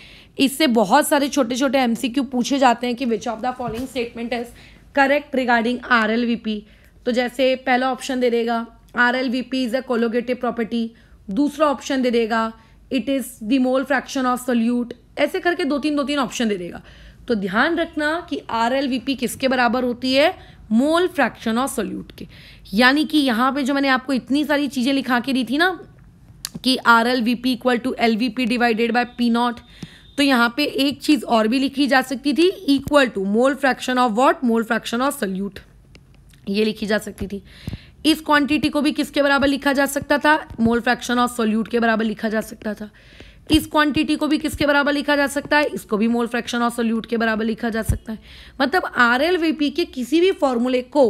इससे बहुत सारे छोटे छोटे एमसीक्यू पूछे जाते हैं कि which of the following statement is correct regarding R L V P तो जैसे पहला ऑप्शन दे देगा R L V P is a colligative property दूसरा ऑप्शन दे देगा it is the mole fraction of solute ऐसे करके दो तीन दो तीन ऑप्शन दे देगा तो ध्यान रखना कि आर एल वी पी किसके बराबर होती है मोल फ्रैक्शन ऑफ सोल्यूट के यानी कि यहाँ पे जो मैंने आपको इतनी सारी चीज़ें लिखा के दी थी ना कि R L V P equal to L V P divided by P naught तो यहाँ पे एक चीज और भी लिखी जा सकती थी equal to mole fraction of what mole fraction of solute ये लिखी जा सकती थी इस क्वांटिटी को भी किसके बराबर लिखा जा सकता था मोल फ्रैक्शन ऑफ सोल्यूट के बराबर लिखा जा सकता था इस क्वांटिटी को भी किसके बराबर लिखा जा सकता है इसको भी मोल फ्रैक्शन ऑफ सोल्यूट के बराबर लिखा जा सकता है मतलब आर एल वी पी के किसी भी फॉर्मूले को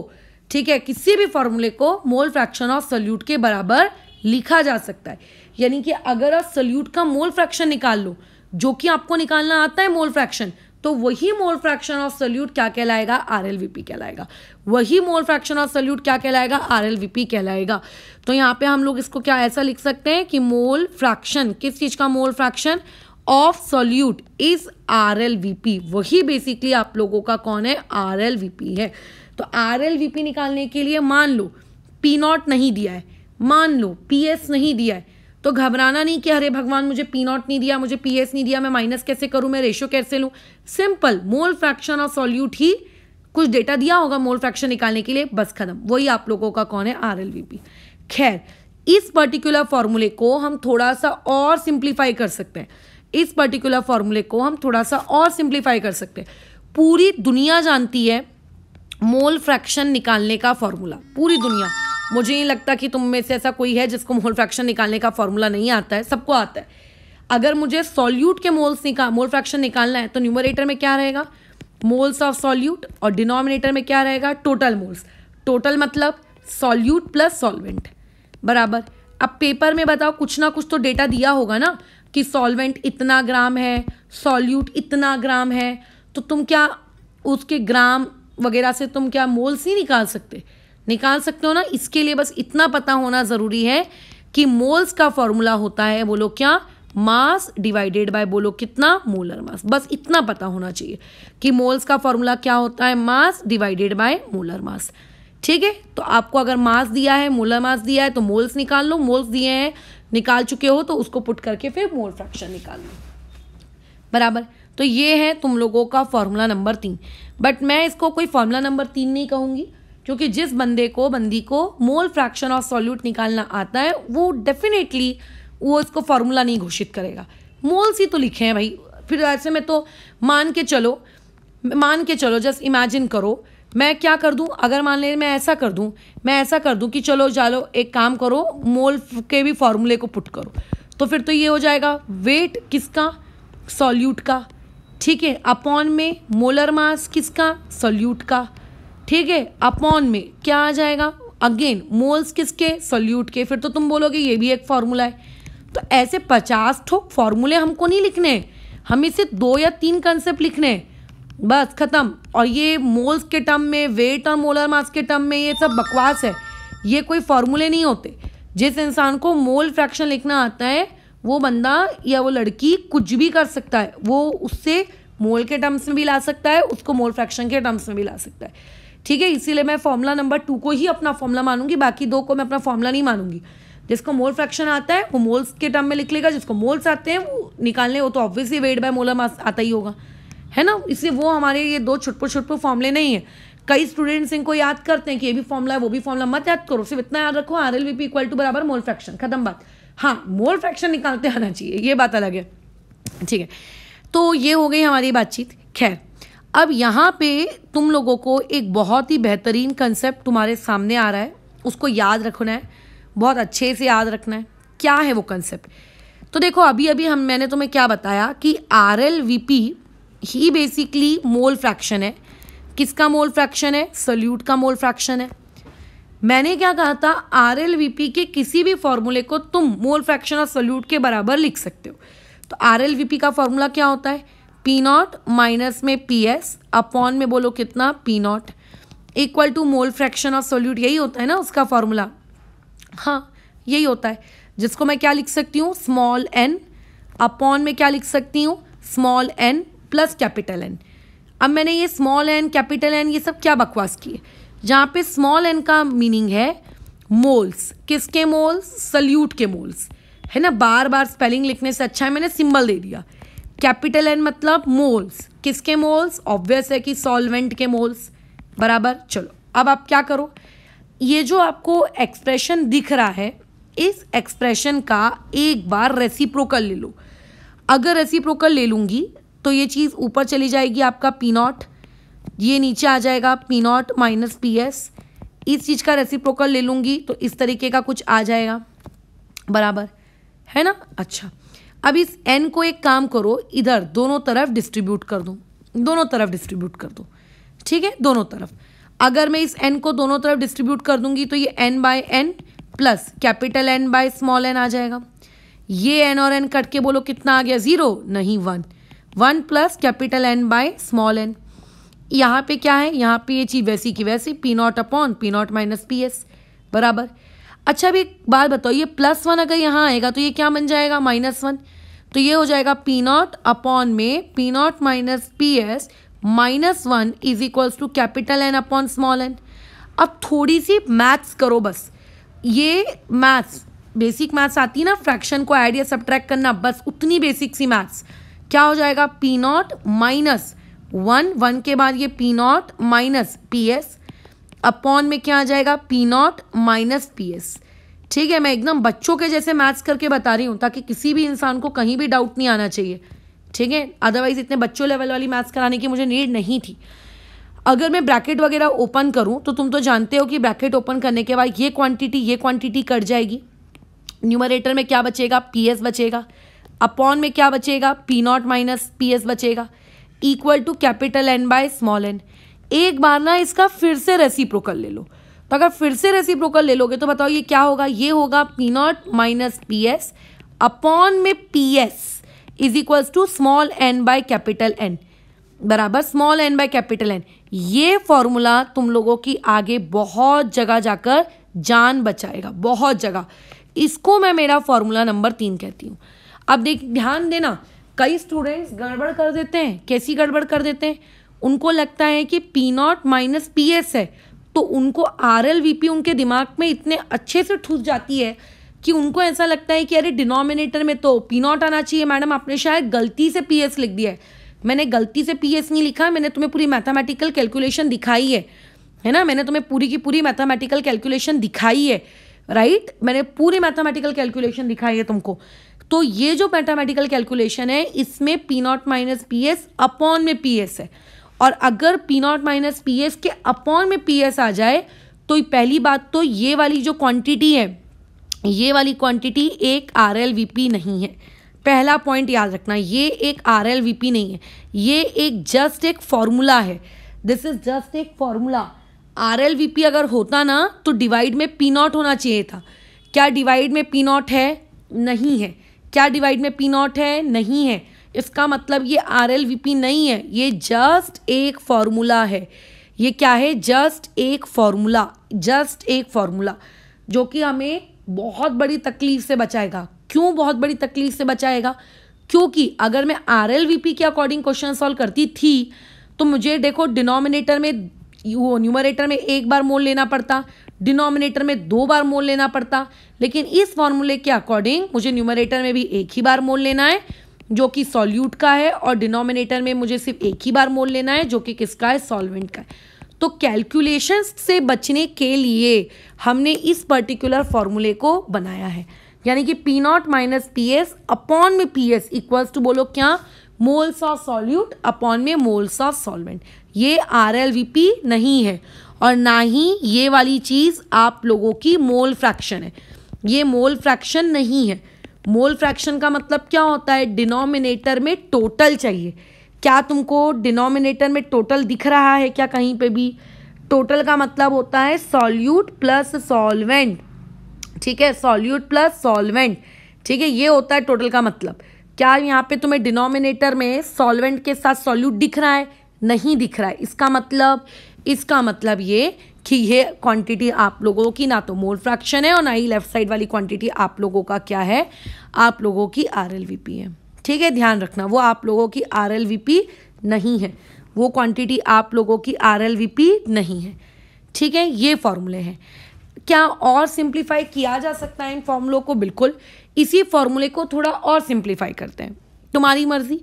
ठीक है किसी भी फॉर्मूले को मोल फ्रैक्शन ऑफ सोल्यूट के बराबर लिखा जा सकता है यानी कि अगर आप सोल्यूट का मोल फ्रैक्शन निकाल लो जो कि आपको निकालना आता है मोल फ्रैक्शन तो वही मोल फ्रैक्शन ऑफ सल्यूट क्या कहलाएगा आर कहलाएगा वही मोल फ्रैक्शन ऑफ सल्यूट क्या कहलाएगा आर कहलाएगा तो यहाँ पे हम लोग इसको क्या ऐसा लिख सकते हैं कि मोल फ्रैक्शन किस चीज़ का mole fraction of solute is R वही बेसिकली आप लोगों का कौन है आर है तो आर निकालने के लिए मान लो पी नॉट नहीं दिया है मान लो पी नहीं दिया है तो घबराना नहीं कि अरे भगवान मुझे पी नॉट नहीं दिया मुझे पी एस नहीं दिया मैं माइनस कैसे करूँ मैं रेशियो कैसे लूँ सिंपल मोल फ्रैक्शन और सॉल्यूट ही कुछ डेटा दिया होगा मोल फ्रैक्शन निकालने के लिए बस खत्म वही आप लोगों का कौन है आर एल वी पी खैर इस पर्टिकुलर फॉर्मूले को हम थोड़ा सा और सिंप्लीफाई कर सकते हैं इस पर्टिकुलर फॉर्मूले को हम थोड़ा सा और सिंप्लीफाई कर सकते हैं पूरी दुनिया जानती है मोल फ्रैक्शन निकालने का फॉर्मूला पूरी दुनिया मुझे नहीं लगता कि तुम में से ऐसा कोई है जिसको मोल फ्रैक्शन निकालने का फॉर्मूला नहीं आता है सबको आता है अगर मुझे सॉल्यूट के मोल्स निकाल मोल फ्रैक्शन निकालना है तो न्यूमरेटर में क्या रहेगा मोल्स ऑफ सॉल्यूट और डिनोमिनेटर में क्या रहेगा टोटल मोल्स टोटल मतलब सॉल्यूट प्लस सॉल्वेंट बराबर अब पेपर में बताओ कुछ ना कुछ तो डेटा दिया होगा ना कि सॉल्वेंट इतना ग्राम है सॉल्यूट इतना ग्राम है तो तुम क्या उसके ग्राम वगैरह से तुम क्या मोल्स ही निकाल सकते निकाल सकते हो ना इसके लिए बस इतना पता होना ज़रूरी है कि मोल्स का फॉर्मूला होता है बोलो क्या मास डिवाइडेड बाय बोलो कितना मोलर मास बस इतना पता होना चाहिए कि मोल्स का फॉर्मूला क्या होता है mass divided by molar mass ठीक है तो आपको अगर मास दिया है मोलर मास दिया है तो मोल्स निकाल लो मोल्स दिए हैं निकाल चुके हो तो उसको पुट करके फिर मोल फ्रैक्शन निकाल लो बराबर तो ये है तुम लोगों का फॉर्मूला नंबर तीन बट मैं इसको कोई फॉर्मूला नंबर तीन नहीं कहूँगी क्योंकि जिस बंदे को बंदी को मोल फ्रैक्शन ऑफ सॉल्यूट निकालना आता है वो डेफिनेटली वो इसको फार्मूला नहीं घोषित करेगा मोल्स ही तो लिखे हैं भाई फिर ऐसे में तो मान के चलो मान के चलो जस्ट इमेजिन करो मैं क्या कर दूं अगर मान ले मैं ऐसा कर दूं मैं ऐसा कर दूं कि चलो जालो एक काम करो मोल के भी फॉर्मूले को पुट करो तो फिर तो ये हो जाएगा वेट किसका सॉल्यूट का ठीक है अपॉन में मोलर मास किसका सॉल्यूट का ठीक है अपॉन में क्या आ जाएगा अगेन मोल्स किसके सल्यूट के फिर तो तुम बोलोगे ये भी एक फॉर्मूला है तो ऐसे पचास ठोक फॉर्मूले हमको नहीं लिखने हमें सिर्फ दो या तीन कंसेप्ट लिखने बस ख़त्म और ये मोल्स के टर्म में वेट और मोलर मास के टर्म में ये सब बकवास है ये कोई फॉर्मूले नहीं होते जिस इंसान को मोल फ्रैक्शन लिखना आता है वो बंदा या वो लड़की कुछ भी कर सकता है वो उससे मोल के टर्म्स में भी ला सकता है उसको मोल फ्रैक्शन के टर्म्स में भी ला सकता है ठीक है इसीलिए मैं फॉर्मूला नंबर टू को ही अपना फॉर्मूला मानूंगी बाकी दो को मैं अपना फॉर्मूला नहीं मानूंगी जिसको मोल फ्रैक्शन आता है वो मोल्स के टर्म में लिख लेगा जिसको मोल्स आते हैं वो निकालने वो तो obviously weight by molar mass आता ही होगा है ना इसलिए वो हमारे ये दो छुटपुर छुटपुर फॉर्मूले नहीं है कई स्टूडेंट्स इनको याद करते हैं कि ये भी फॉर्मूला है वो भी फॉर्मूला मत याद करो सिर्फ इतना याद रखो R L V P equal to बराबर मोल फ्रैक्शन खत्म बात हाँ मोल फ्रैक्शन निकालते आना चाहिए ये बात अलग है ठीक है तो ये हो गई हमारी बातचीत खैर अब यहाँ पे तुम लोगों को एक बहुत ही बेहतरीन कंसेप्ट तुम्हारे सामने आ रहा है उसको याद रखना है बहुत अच्छे से याद रखना है क्या है वो कंसेप्ट तो देखो अभी अभी हम मैंने तुम्हें क्या बताया कि आर एल वी पी ही बेसिकली मोल फ्रैक्शन है किसका मोल फ्रैक्शन है सल्यूट का मोल फ्रैक्शन है मैंने क्या कहा था आर एल वी पी के किसी भी फॉर्मूले को तुम मोल फ्रैक्शन और सल्यूट के बराबर लिख सकते हो तो आर एल वी पी का फॉर्मूला क्या होता है पी नॉट माइनस में पी एस अपॉन में बोलो कितना P naught equal to mole fraction of solute यही होता है ना उसका फॉर्मूला हाँ यही होता है जिसको मैं क्या लिख सकती हूँ स्मॉल एन अपॉन में क्या लिख सकती हूँ small N plus capital N अब मैंने ये स्मॉल एन कैपिटल एन ये सब क्या बकवास किए जहाँ पे स्मॉल एन का मीनिंग है मोल्स किसके मोल्स सल्यूट के मोल्स है ना बार बार स्पेलिंग लिखने से अच्छा है मैंने सिंबल दे दिया कैपिटल एन मतलब मोल्स किसके मोल्स ऑब्वियस है कि सॉल्वेंट के मोल्स बराबर चलो अब आप क्या करो ये जो आपको एक्सप्रेशन दिख रहा है इस एक्सप्रेशन का एक बार रेसिप्रोकल ले लो अगर रेसिप्रोकल ले लूँगी तो ये चीज़ ऊपर चली जाएगी आपका पी नॉट ये नीचे आ जाएगा p not minus P s इस चीज़ का रेसिप्रोकल ले लूँगी तो इस तरीके का कुछ आ जाएगा बराबर है ना अच्छा अब इस एन को एक काम करो इधर दोनों तरफ डिस्ट्रीब्यूट कर दो दोनों तरफ डिस्ट्रीब्यूट कर दो ठीक है दोनों तरफ अगर मैं इस एन को दोनों तरफ डिस्ट्रीब्यूट कर दूंगी तो ये n by n plus capital n by small n आ जाएगा ये एन और एन कट के बोलो कितना आ गया ज़ीरो नहीं one one plus capital n by small n यहाँ पे क्या है यहाँ पे ये चीज़ वैसी की वैसी p not upon p not minus P s बराबर अच्छा अभी एक बात बताओ ये प्लस वन अगर यहाँ आएगा तो ये क्या बन जाएगा माइनस वन तो ये हो जाएगा पी नॉट अपॉन में P not minus P S minus one is equals to capital n upon small n अब थोड़ी सी मैथ्स करो बस ये मैथ्स बेसिक मैथ्स आती है ना फ्रैक्शन को ऐड या सब्ट्रैक्ट करना बस उतनी बेसिक सी मैथ्स क्या हो जाएगा p not minus one one के बाद ये p not minus P S upon में क्या आ जाएगा p not minus P s ठीक है मैं एकदम बच्चों के जैसे मैथ्स करके बता रही हूँ ताकि किसी भी इंसान को कहीं भी डाउट नहीं आना चाहिए ठीक है अदरवाइज इतने बच्चों लेवल वाली मैथ्स कराने की मुझे नीड नहीं थी अगर मैं ब्रैकेट वगैरह ओपन करूँ तो तुम तो जानते हो कि ब्रैकेट ओपन करने के बाद ये क्वांटिटी ये क्वांटिटी कट जाएगी न्यूमरेटर में क्या बचेगा पी एस बचेगा अपॉन में क्या बचेगा p not minus P s बचेगा equal to capital n by small n एक बार ना इसका फिर से रेसिप्रोकल ले लो तो अगर फिर से रेसिप्रोकल ले लोगे तो बताओ ये क्या होगा ये होगा p not minus P S upon में P s is equals to small n by capital n बराबर small n by capital n ये फॉर्मूला तुम लोगों की आगे बहुत जगह जाकर जान बचाएगा बहुत जगह इसको मैं मेरा फॉर्मूला नंबर तीन कहती हूँ अब देख ध्यान देना कई स्टूडेंट्स गड़बड़ कर देते हैं कैसी गड़बड़ कर देते हैं उनको लगता है कि p not minus P s है तो उनको आर एल वी पी उनके दिमाग में इतने अच्छे से ठूस जाती है कि उनको ऐसा लगता है कि अरे डिनोमिनेटर में तो पी नॉट आना चाहिए मैडम आपने शायद गलती से पी एस लिख दिया है मैंने गलती से पी एस नहीं लिखा मैंने तुम्हें पूरी मैथमेटिकल कैलकुलेशन दिखाई है है ना मैंने तुम्हें पूरी की पूरी मैथमेटिकल कैलकुलेशन दिखाई है राइट मैंने पूरी मैथमेटिकल कैलकुलेशन दिखाई है तुमको तो ये जो मैथमेटिकल कैलकुलेशन है इसमें p not minus P S upon में पी एस है और अगर p not minus P S के अपॉन में पी एस आ जाए तो पहली बात तो ये वाली जो क्वांटिटी है ये वाली क्वांटिटी एक आर एल वी पी नहीं है पहला पॉइंट याद रखना ये एक आर एल वी पी नहीं है ये एक जस्ट एक फॉर्मूला है दिस इज जस्ट एक formula R L V P अगर होता ना तो डिवाइड में पी नॉट होना चाहिए था क्या डिवाइड में पी नॉट है नहीं है क्या डिवाइड में पी नॉट है नहीं है इसका मतलब ये आर एल वी पी नहीं है ये जस्ट एक फॉर्मूला है ये क्या है जस्ट एक फॉर्मूला जस्ट एक फॉर्मूला जो कि हमें बहुत बड़ी तकलीफ से बचाएगा क्यों बहुत बड़ी तकलीफ से बचाएगा क्योंकि अगर मैं आर एल वी पी के अकॉर्डिंग क्वेश्चन सॉल्व करती थी तो मुझे देखो डिनोमिनेटर में वो न्यूमरेटर में एक बार मोल लेना पड़ता डिनोमिनेटर में दो बार मोल लेना पड़ता लेकिन इस फॉर्मूले के अकॉर्डिंग मुझे न्यूमरेटर में भी एक ही बार मोल लेना है जो कि सॉल्यूट का है और डिनोमिनेटर में मुझे सिर्फ एक ही बार मोल लेना है जो कि किसका है सॉल्वेंट का है तो कैलकुलेशंस से बचने के लिए हमने इस पर्टिकुलर फॉर्मूले को बनाया है यानी कि p not minus P S upon में पी एस इक्वल्स टू बोलो क्या मोल्स ऑफ सॉल्यूट अपॉन में मोल्स ऑफ सॉल्वेंट ये आर एल वी पी नहीं है और ना ही ये वाली चीज़ आप लोगों की मोल फ्रैक्शन है ये मोल फ्रैक्शन नहीं है मोल फ्रैक्शन का मतलब क्या होता है डिनोमिनेटर में टोटल चाहिए क्या तुमको डिनोमिनेटर में टोटल दिख रहा है क्या कहीं पे भी टोटल का मतलब होता है सॉल्यूट प्लस सॉल्वेंट ठीक है सॉल्यूट प्लस सॉल्वेंट ठीक है ये होता है टोटल का मतलब क्या यहाँ पे तुम्हें डिनोमिनेटर में सॉल्वेंट के साथ सॉल्यूट दिख रहा है नहीं दिख रहा है इसका मतलब इसका मतलब ये कि ये क्वांटिटी आप लोगों की ना तो मोल फ्रैक्शन है और ना ही लेफ्ट साइड वाली क्वांटिटी आप लोगों का क्या है आप लोगों की आर है ठीक है ध्यान रखना वो आप लोगों की आर नहीं है वो क्वांटिटी आप लोगों की आर नहीं है ठीक है ये फॉर्मूले हैं क्या और सिंप्लीफाई किया जा सकता है इन फॉर्मूलों को बिल्कुल इसी फॉर्मूले को थोड़ा और सिंप्लीफाई करते हैं तुम्हारी मर्जी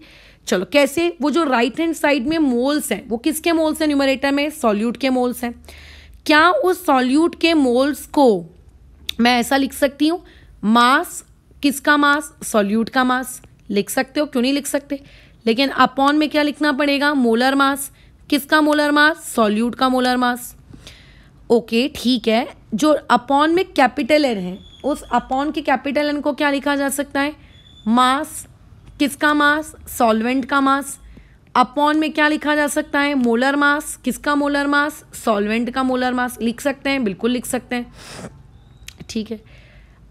चलो कैसे वो जो राइट हैंड साइड में मोल्स हैं वो किसके मोल्स हैं न्यूमरेटर में सॉल्यूट के मोल्स हैं क्या उस सॉल्यूट के मोल्स को मैं ऐसा लिख सकती हूँ मास किसका मास सॉल्यूट का मास लिख सकते हो क्यों नहीं लिख सकते लेकिन अपॉन में क्या लिखना पड़ेगा मोलर मास किसका मोलर मास सॉल्यूट का मोलर मास ओके ठीक है जो अपॉन में कैपिटल एन है उस अपॉन के कैपिटल एन को क्या लिखा जा सकता है मास किसका मास सॉल्वेंट का मास अपॉन में क्या लिखा जा सकता है मोलर मास किसका मोलर मास सॉल्वेंट का मोलर मास लिख सकते हैं बिल्कुल लिख सकते हैं ठीक है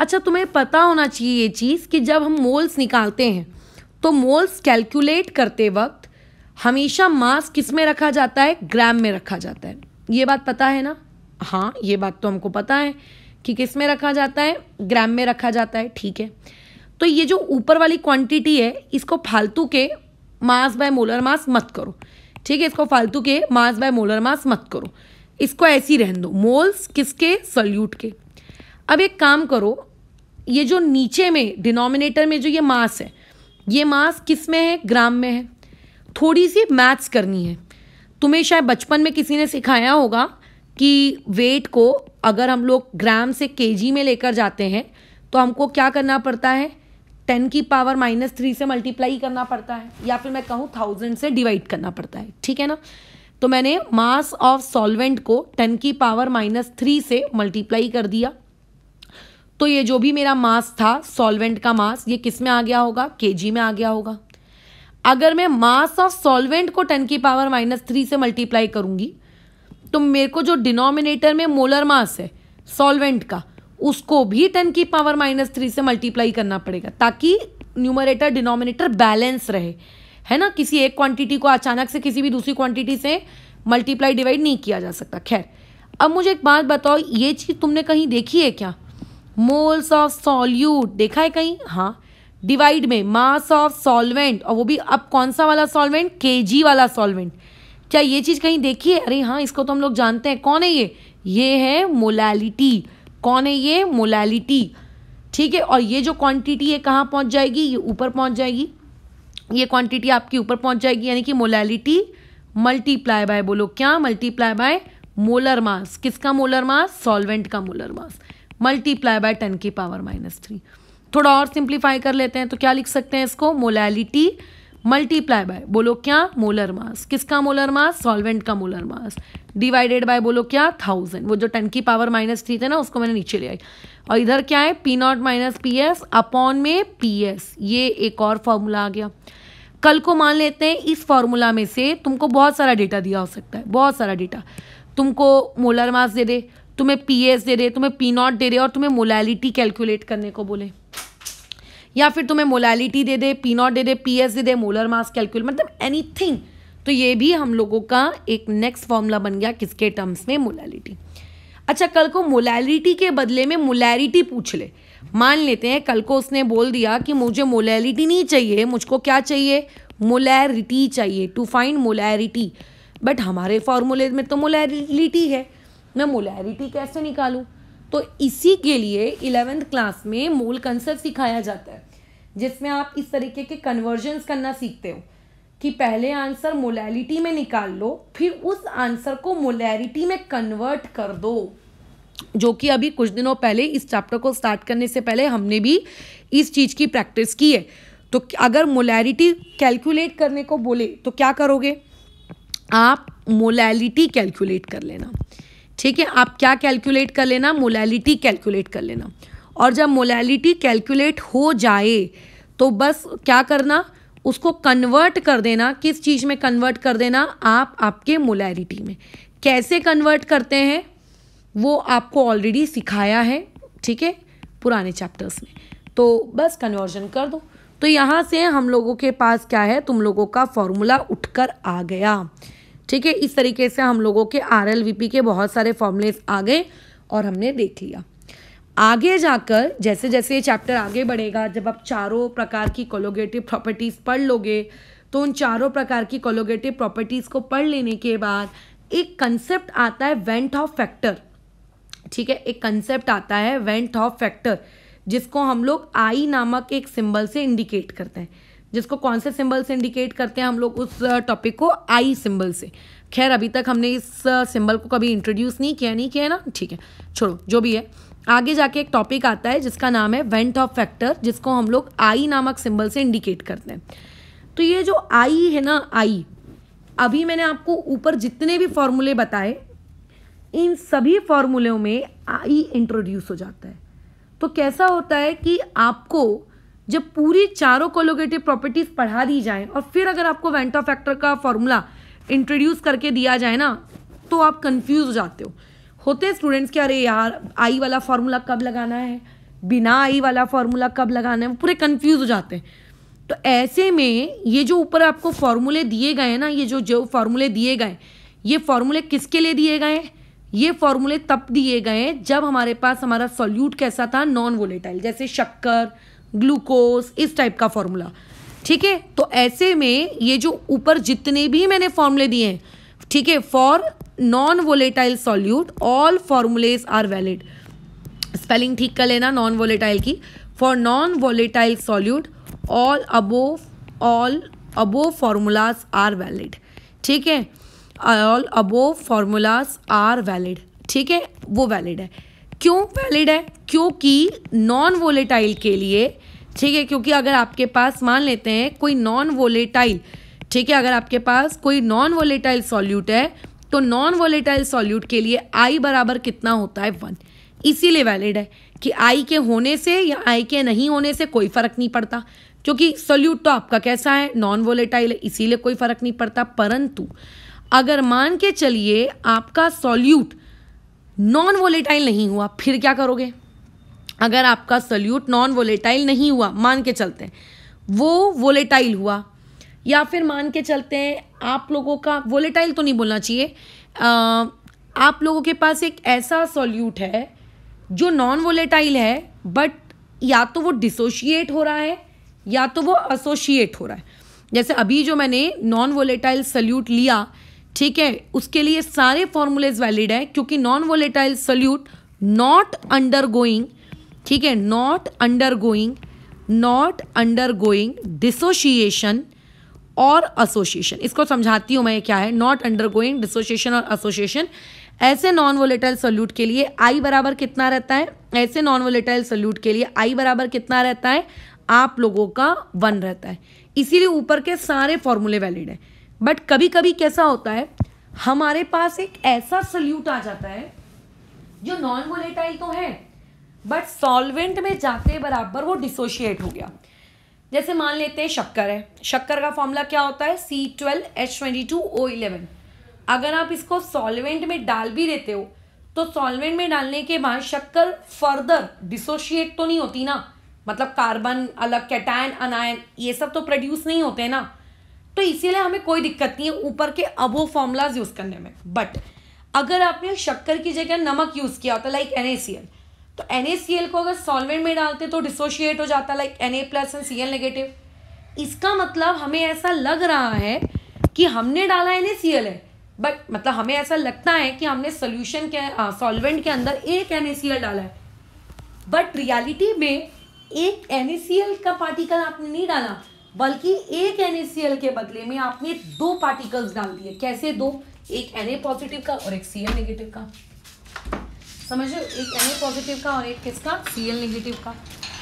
अच्छा तुम्हें पता होना चाहिए ये चीज़ कि जब हम मोल्स निकालते हैं तो मोल्स कैलकुलेट करते वक्त हमेशा मास किस में रखा जाता है ग्राम में रखा जाता है ये बात पता है ना हाँ ये बात तो हमको पता है कि किस में रखा जाता है ग्राम में रखा जाता है ठीक है तो ये जो ऊपर वाली क्वांटिटी है इसको फालतू के मास बाय मोलर मास मत करो ठीक है इसको फालतू के मास बाय मोलर मास मत करो इसको ऐसे ही रहने दो मोल्स किसके सल्यूट के अब एक काम करो ये जो नीचे में डिनोमिनेटर में जो ये मास है ये मास किस में है ग्राम में है थोड़ी सी मैथ्स करनी है तुम्हें शायद बचपन में किसी ने सिखाया होगा कि वेट को अगर हम लोग ग्राम से केजी में लेकर जाते हैं तो हमको क्या करना पड़ता है टेन की पावर माइनस थ्री से मल्टीप्लाई करना पड़ता है या फिर मैं कहूँ थाउजेंड से डिवाइड करना पड़ता है ठीक है ना तो मैंने मास ऑफ सॉल्वेंट को टेन की पावर माइनस थ्री से मल्टीप्लाई कर दिया तो ये जो भी मेरा मास था सॉल्वेंट का मास ये किस में आ गया होगा के में आ गया होगा अगर मैं मास ऑफ सॉल्वेंट को टेन की पावर माइनस थ्री से मल्टीप्लाई करूंगी तो मेरे को जो डिनोमिनेटर में मोलर मास है सॉल्वेंट का उसको भी टेन की पावर माइनस थ्री से मल्टीप्लाई करना पड़ेगा ताकि न्यूमरेटर डिनोमिनेटर बैलेंस रहे है ना किसी एक क्वांटिटी को अचानक से किसी भी दूसरी क्वांटिटी से मल्टीप्लाई डिवाइड नहीं किया जा सकता खैर अब मुझे एक बात बताओ ये चीज़ तुमने कहीं देखी है क्या मोल्स ऑफ सॉल्यूट देखा है कहीं हाँ डिवाइड में मास ऑफ सॉल्वेंट और वो भी अब कौन सा वाला सॉल्वेंट के वाला सॉल्वेंट क्या ये चीज़ कहीं देखी है अरे हाँ इसको तो हम लोग जानते हैं कौन है ये ये है मोलैलिटी कौन है ये मोलैलिटी ठीक है और ये जो क्वांटिटी है कहाँ पहुँच जाएगी ये ऊपर पहुँच जाएगी ये क्वांटिटी आपके ऊपर पहुँच जाएगी यानी कि मोलैलिटी मल्टीप्लाई बाय बोलो क्या मल्टीप्लाई बाय मोलर मास किसका मोलर मास सॉल्वेंट का molar mass multiply by ten की पावर माइनस थ्री थोड़ा और सिंप्लीफाई कर लेते हैं तो क्या लिख सकते हैं इसको मोलैलिटी मल्टीप्लाई बाय बोलो क्या मोलर मास किसका मोलर मास सॉल्वेंट का मोलर मास डिवाइडेड बाय बोलो क्या थाउजेंड वो जो टेन की पावर माइनस थ्री थे ना उसको मैंने नीचे ले आई और इधर क्या है P not minus P S upon में पी एस ये एक और फॉर्मूला आ गया कल को मान लेते हैं इस फॉर्मूला में से तुमको बहुत सारा डेटा दिया हो सकता है बहुत सारा डेटा तुमको मोलर मास दे दे तुम्हें पी एस दे दे तुम्हें पी नॉट दे दे और तुम्हें मोलैलिटी कैलकुलेट करने को बोले या फिर तुम्हें मोलैलिटी दे दे पी नॉट दे दे पी एस दे दे मोलर मास कैलकुल मतलब एनीथिंग तो ये भी हम लोगों का एक नेक्स्ट फॉर्मूला बन गया किसके टर्म्स में मोलैलिटी अच्छा कल को मोलैलिटी के बदले में मोलैरिटी पूछ ले मान लेते हैं कल को उसने बोल दिया कि मुझे मोलैलिटी नहीं चाहिए मुझको क्या चाहिए मोलैरिटी चाहिए टू फाइंड मोलैरिटी बट हमारे फॉर्मूले में तो मोलैरिटी है मैं मोलैरिटी कैसे निकालूँ तो इसी के लिए इलेवेंथ क्लास में मोल कंसेप्ट सिखाया जाता है जिसमें आप इस तरीके के कन्वर्जन्स करना सीखते हो कि पहले आंसर मोलैलिटी में निकाल लो फिर उस आंसर को मोलैरिटी में कन्वर्ट कर दो जो कि अभी कुछ दिनों पहले इस चैप्टर को स्टार्ट करने से पहले हमने भी इस चीज़ की प्रैक्टिस की है तो अगर मोलैरिटी कैलकुलेट करने को बोले तो क्या करोगे आप मोलैलिटी कैलकुलेट कर लेना ठीक है आप क्या कैलकुलेट कर लेना मोलैलिटी कैलकुलेट कर लेना और जब मोलैलिटी कैलकुलेट हो जाए तो बस क्या करना उसको कन्वर्ट कर देना किस चीज़ में कन्वर्ट कर देना आप आपके मोलैलिटी में कैसे कन्वर्ट करते हैं वो आपको ऑलरेडी सिखाया है ठीक है पुराने चैप्टर्स में तो बस कन्वर्जन कर दो तो यहाँ से हम लोगों के पास क्या है तुम लोगों का फॉर्मूला कर आ गया ठीक है इस तरीके से हम लोगों के आर के बहुत सारे फॉर्मूलेस आ गए और हमने देख लिया आगे जाकर जैसे जैसे ये चैप्टर आगे बढ़ेगा जब आप चारों प्रकार की कोलोगेटिव प्रॉपर्टीज़ पढ़ लोगे तो उन चारों प्रकार की कोलोगेटिव प्रॉपर्टीज़ को पढ़ लेने के बाद एक कंसेप्ट आता है वेंट ऑफ फैक्टर ठीक है एक कंसेप्ट आता है वेंट ऑफ फैक्टर जिसको हम लोग आई नामक एक सिंबल से इंडिकेट करते हैं जिसको कौन से सिंबल से इंडिकेट करते हैं हम लोग उस टॉपिक को आई सिंबल से खैर अभी तक हमने इस सिंबल को कभी इंट्रोड्यूस नहीं किया नहीं किया ना ठीक है छोड़ो जो भी है आगे जाके एक टॉपिक आता है जिसका नाम है वेंट ऑफ फैक्टर जिसको हम लोग आई नामक सिंबल से इंडिकेट करते हैं तो ये जो आई है ना आई अभी मैंने आपको ऊपर जितने भी फॉर्मूले बताए इन सभी फॉर्मूलों में आई इंट्रोड्यूस हो जाता है तो कैसा होता है कि आपको जब पूरी चारों कोलोगेटिव प्रॉपर्टीज़ पढ़ा दी जाए और फिर अगर आपको वेंट ऑफ फैक्टर का फॉर्मूला इंट्रोड्यूस करके दिया जाए ना तो आप कंफ्यूज हो जाते हो होते हैं स्टूडेंट्स के अरे यार आई वाला फार्मूला कब लगाना है बिना आई वाला फार्मूला कब लगाना है वो पूरे कंफ्यूज हो जाते हैं तो ऐसे में ये जो ऊपर आपको फार्मूले दिए गए हैं ना ये जो जो फार्मूले दिए गए ये फार्मूले किसके लिए दिए गए ये फार्मूले तब दिए गए जब हमारे पास हमारा सॉल्यूट कैसा था नॉन वोलेटाइल जैसे शक्कर ग्लूकोज इस टाइप का फार्मूला ठीक है तो ऐसे में ये जो ऊपर जितने भी मैंने फॉर्मूले दिए हैं ठीक है for non volatile solute all formulae are valid spelling ठीक कर लेना नॉन वोलेटाइल की for non volatile solute all above all above formulas are valid ठीक है all above formulas are valid ठीक है वो वैलिड है क्यों वैलिड है क्योंकि नॉन वोलेटाइल के लिए ठीक है क्योंकि अगर आपके पास मान लेते हैं कोई नॉन वोलेटाइल ठीक है अगर आपके पास कोई नॉन वोलेटाइल सॉल्यूट है तो नॉन वोलेटाइल सॉल्यूट के लिए आई बराबर कितना होता है वन इसीलिए वैलिड है कि आई के होने से या आई के नहीं होने से कोई फर्क नहीं पड़ता क्योंकि सॉल्यूट तो आपका कैसा है नॉन वोलेटाइल है इसीलिए कोई फर्क नहीं पड़ता परंतु अगर मान के चलिए आपका सॉल्यूट नॉन वोलेटाइल नहीं हुआ फिर क्या करोगे अगर आपका सॉल्यूट नॉन वोलेटाइल नहीं हुआ मान के चलते वो वोलेटाइल हुआ या फिर मान के चलते हैं आप लोगों का वोलेटाइल तो नहीं बोलना चाहिए आप लोगों के पास एक ऐसा सॉल्यूट है जो नॉन वोलेटाइल है बट या तो वो डिसोशिएट हो रहा है या तो वो असोशिएट हो रहा है जैसे अभी जो मैंने नॉन वोलेटाइल सल्यूट लिया ठीक है उसके लिए सारे फॉर्मूलेज वैलिड है क्योंकि non volatile solute not undergoing ठीक है not undergoing not undergoing dissociation और एसोसिएशन इसको समझाती हूँ मैं क्या है नॉट अंडर गोइंग डिसोसिएशन और एसोसिएशन ऐसे नॉन वोलेटाइल सल्यूट के लिए आई बराबर कितना रहता है ऐसे नॉन वोलेटाइल सल्यूट के लिए आई बराबर कितना रहता है आप लोगों का वन रहता है इसीलिए ऊपर के सारे फॉर्मूले वैलिड है बट कभी कभी कैसा होता है हमारे पास एक ऐसा सल्यूट आ जाता है जो नॉन वोलेटाइल तो है बट सॉल्वेंट में जाते बराबर वो डिसोशिएट हो गया जैसे मान लेते हैं शक्कर है शक्कर का फॉर्मूला क्या होता है C twelve H twenty two O eleven अगर आप इसको सॉल्वेंट में डाल भी देते हो तो सॉल्वेंट में डालने के बाद शक्कर फर्दर डिसोशिएट तो नहीं होती ना मतलब कार्बन अलग कैटायन अनायन ये सब तो प्रोड्यूस नहीं होते ना तो इसीलिए हमें कोई दिक्कत नहीं है ऊपर के अबो फॉर्मूलाज यूज़ करने में बट अगर आपने शक्कर की जगह नमक यूज़ किया होता लाइक एन तो एन को अगर सॉल्वेंट में डालते तो डिसोशिएट हो जाता like N A plus and C L negative इसका मतलब हमें ऐसा लग रहा है कि हमने डाला एन है बट मतलब हमें ऐसा लगता है कि हमने सोल्यूशन के सॉल्वेंट के अंदर एक एन डाला है बट रियलिटी में एक एन का पार्टिकल आपने नहीं डाला बल्कि एक एन के बदले में आपने दो पार्टिकल्स डाल दिए कैसे दो एक एन पॉजिटिव का और एक सी नेगेटिव का लो एक एन ए पॉजिटिव का और एक किसका सी एल निगेटिव का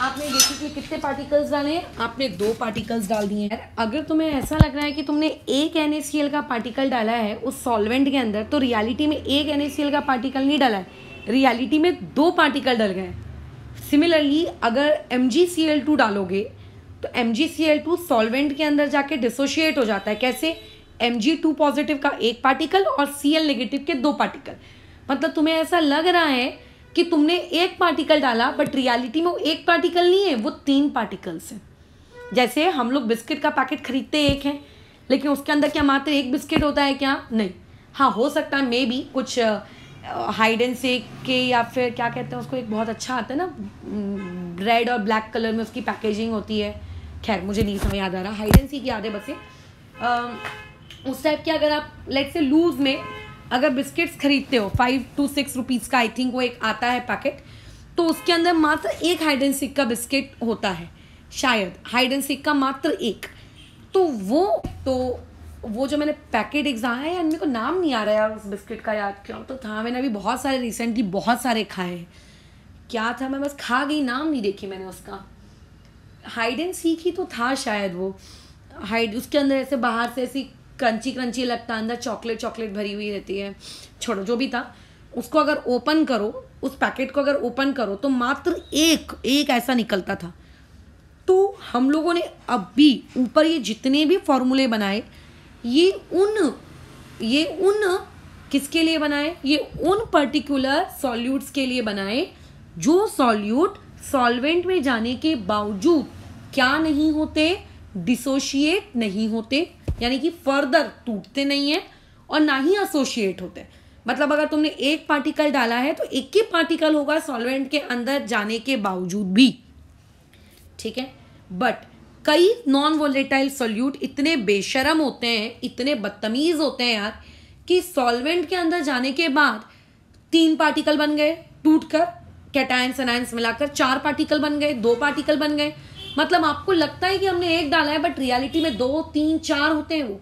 आपने देखी कि कितने पार्टिकल्स डाले हैं आपने दो पार्टिकल्स डाल दिए हैं अगर तुम्हें ऐसा लग रहा है कि तुमने एक एन का पार्टिकल डाला है उस सॉल्वेंट के अंदर तो रियलिटी में एक एन का पार्टिकल नहीं डाला है रियलिटी में दो पार्टिकल डल गए सिमिलरली अगर एम डालोगे तो एम सॉल्वेंट के अंदर जाके डिसोशिएट हो जाता है कैसे एम पॉजिटिव का एक पार्टिकल और सी नेगेटिव के दो पार्टिकल मतलब तुम्हें ऐसा लग रहा है कि तुमने एक पार्टिकल डाला बट रियलिटी में वो एक पार्टिकल नहीं है वो तीन पार्टिकल्स हैं जैसे हम लोग बिस्किट का पैकेट खरीदते एक हैं लेकिन उसके अंदर क्या मात्र एक बिस्किट होता है क्या नहीं हाँ हो सकता है मे बी कुछ हाइड एंड सेक के या फिर क्या कहते हैं उसको एक बहुत अच्छा आता है ना रेड और ब्लैक कलर में उसकी पैकेजिंग होती है खैर मुझे नहीं समझ याद आ रहा हाइड एंड सीक याद है बस ये उस टाइप के अगर आप लेट से लूज में अगर बिस्किट्स खरीदते हो फाइव टू सिक्स रुपीज़ का आई थिंक वो एक आता है पैकेट तो उसके अंदर मात्र एक हाइड एंड सिक का बिस्किट होता है शायद हाइड एंड सिक का मात्र एक तो वो तो वो जो मैंने पैकेट एग्जाम है यार मेरे को नाम नहीं आ रहा यार उस बिस्किट का याद क्यों तो था मैंने अभी बहुत सारे रिसेंटली बहुत सारे खाए हैं क्या था मैं बस खा गई नाम नहीं देखी मैंने उसका हाइड एंड सीख ही तो था शायद वो हाइड उसके अंदर ऐसे बाहर से ऐसी क्रंची क्रंची लगता है अंदर चॉकलेट चॉकलेट भरी हुई रहती है छोड़ो जो भी था उसको अगर ओपन करो उस पैकेट को अगर ओपन करो तो मात्र एक एक ऐसा निकलता था तो हम लोगों ने अब भी ऊपर ये जितने भी फॉर्मूले बनाए ये उन ये उन किसके लिए बनाए ये उन पर्टिकुलर सॉल्यूट्स के लिए बनाए जो सॉल्यूट सॉल्वेंट में जाने के बावजूद क्या नहीं होते डिसोशिएट नहीं होते यानी कि फर्दर टूटते नहीं है और ना ही एसोशिएट होते हैं मतलब अगर तुमने एक पार्टिकल डाला है तो एक ही पार्टिकल होगा सॉल्वेंट के अंदर जाने के बावजूद भी ठीक है बट कई नॉन वोलेटाइल सोल्यूट इतने बेशरम होते हैं इतने बदतमीज होते हैं यार कि सॉल्वेंट के अंदर जाने के बाद तीन पार्टिकल बन गए टूटकर कैटाइन कैटायंस एनायंस मिलाकर चार पार्टिकल बन गए दो पार्टिकल बन गए मतलब आपको लगता है कि हमने एक डाला है बट रियलिटी में दो तीन चार होते हैं वो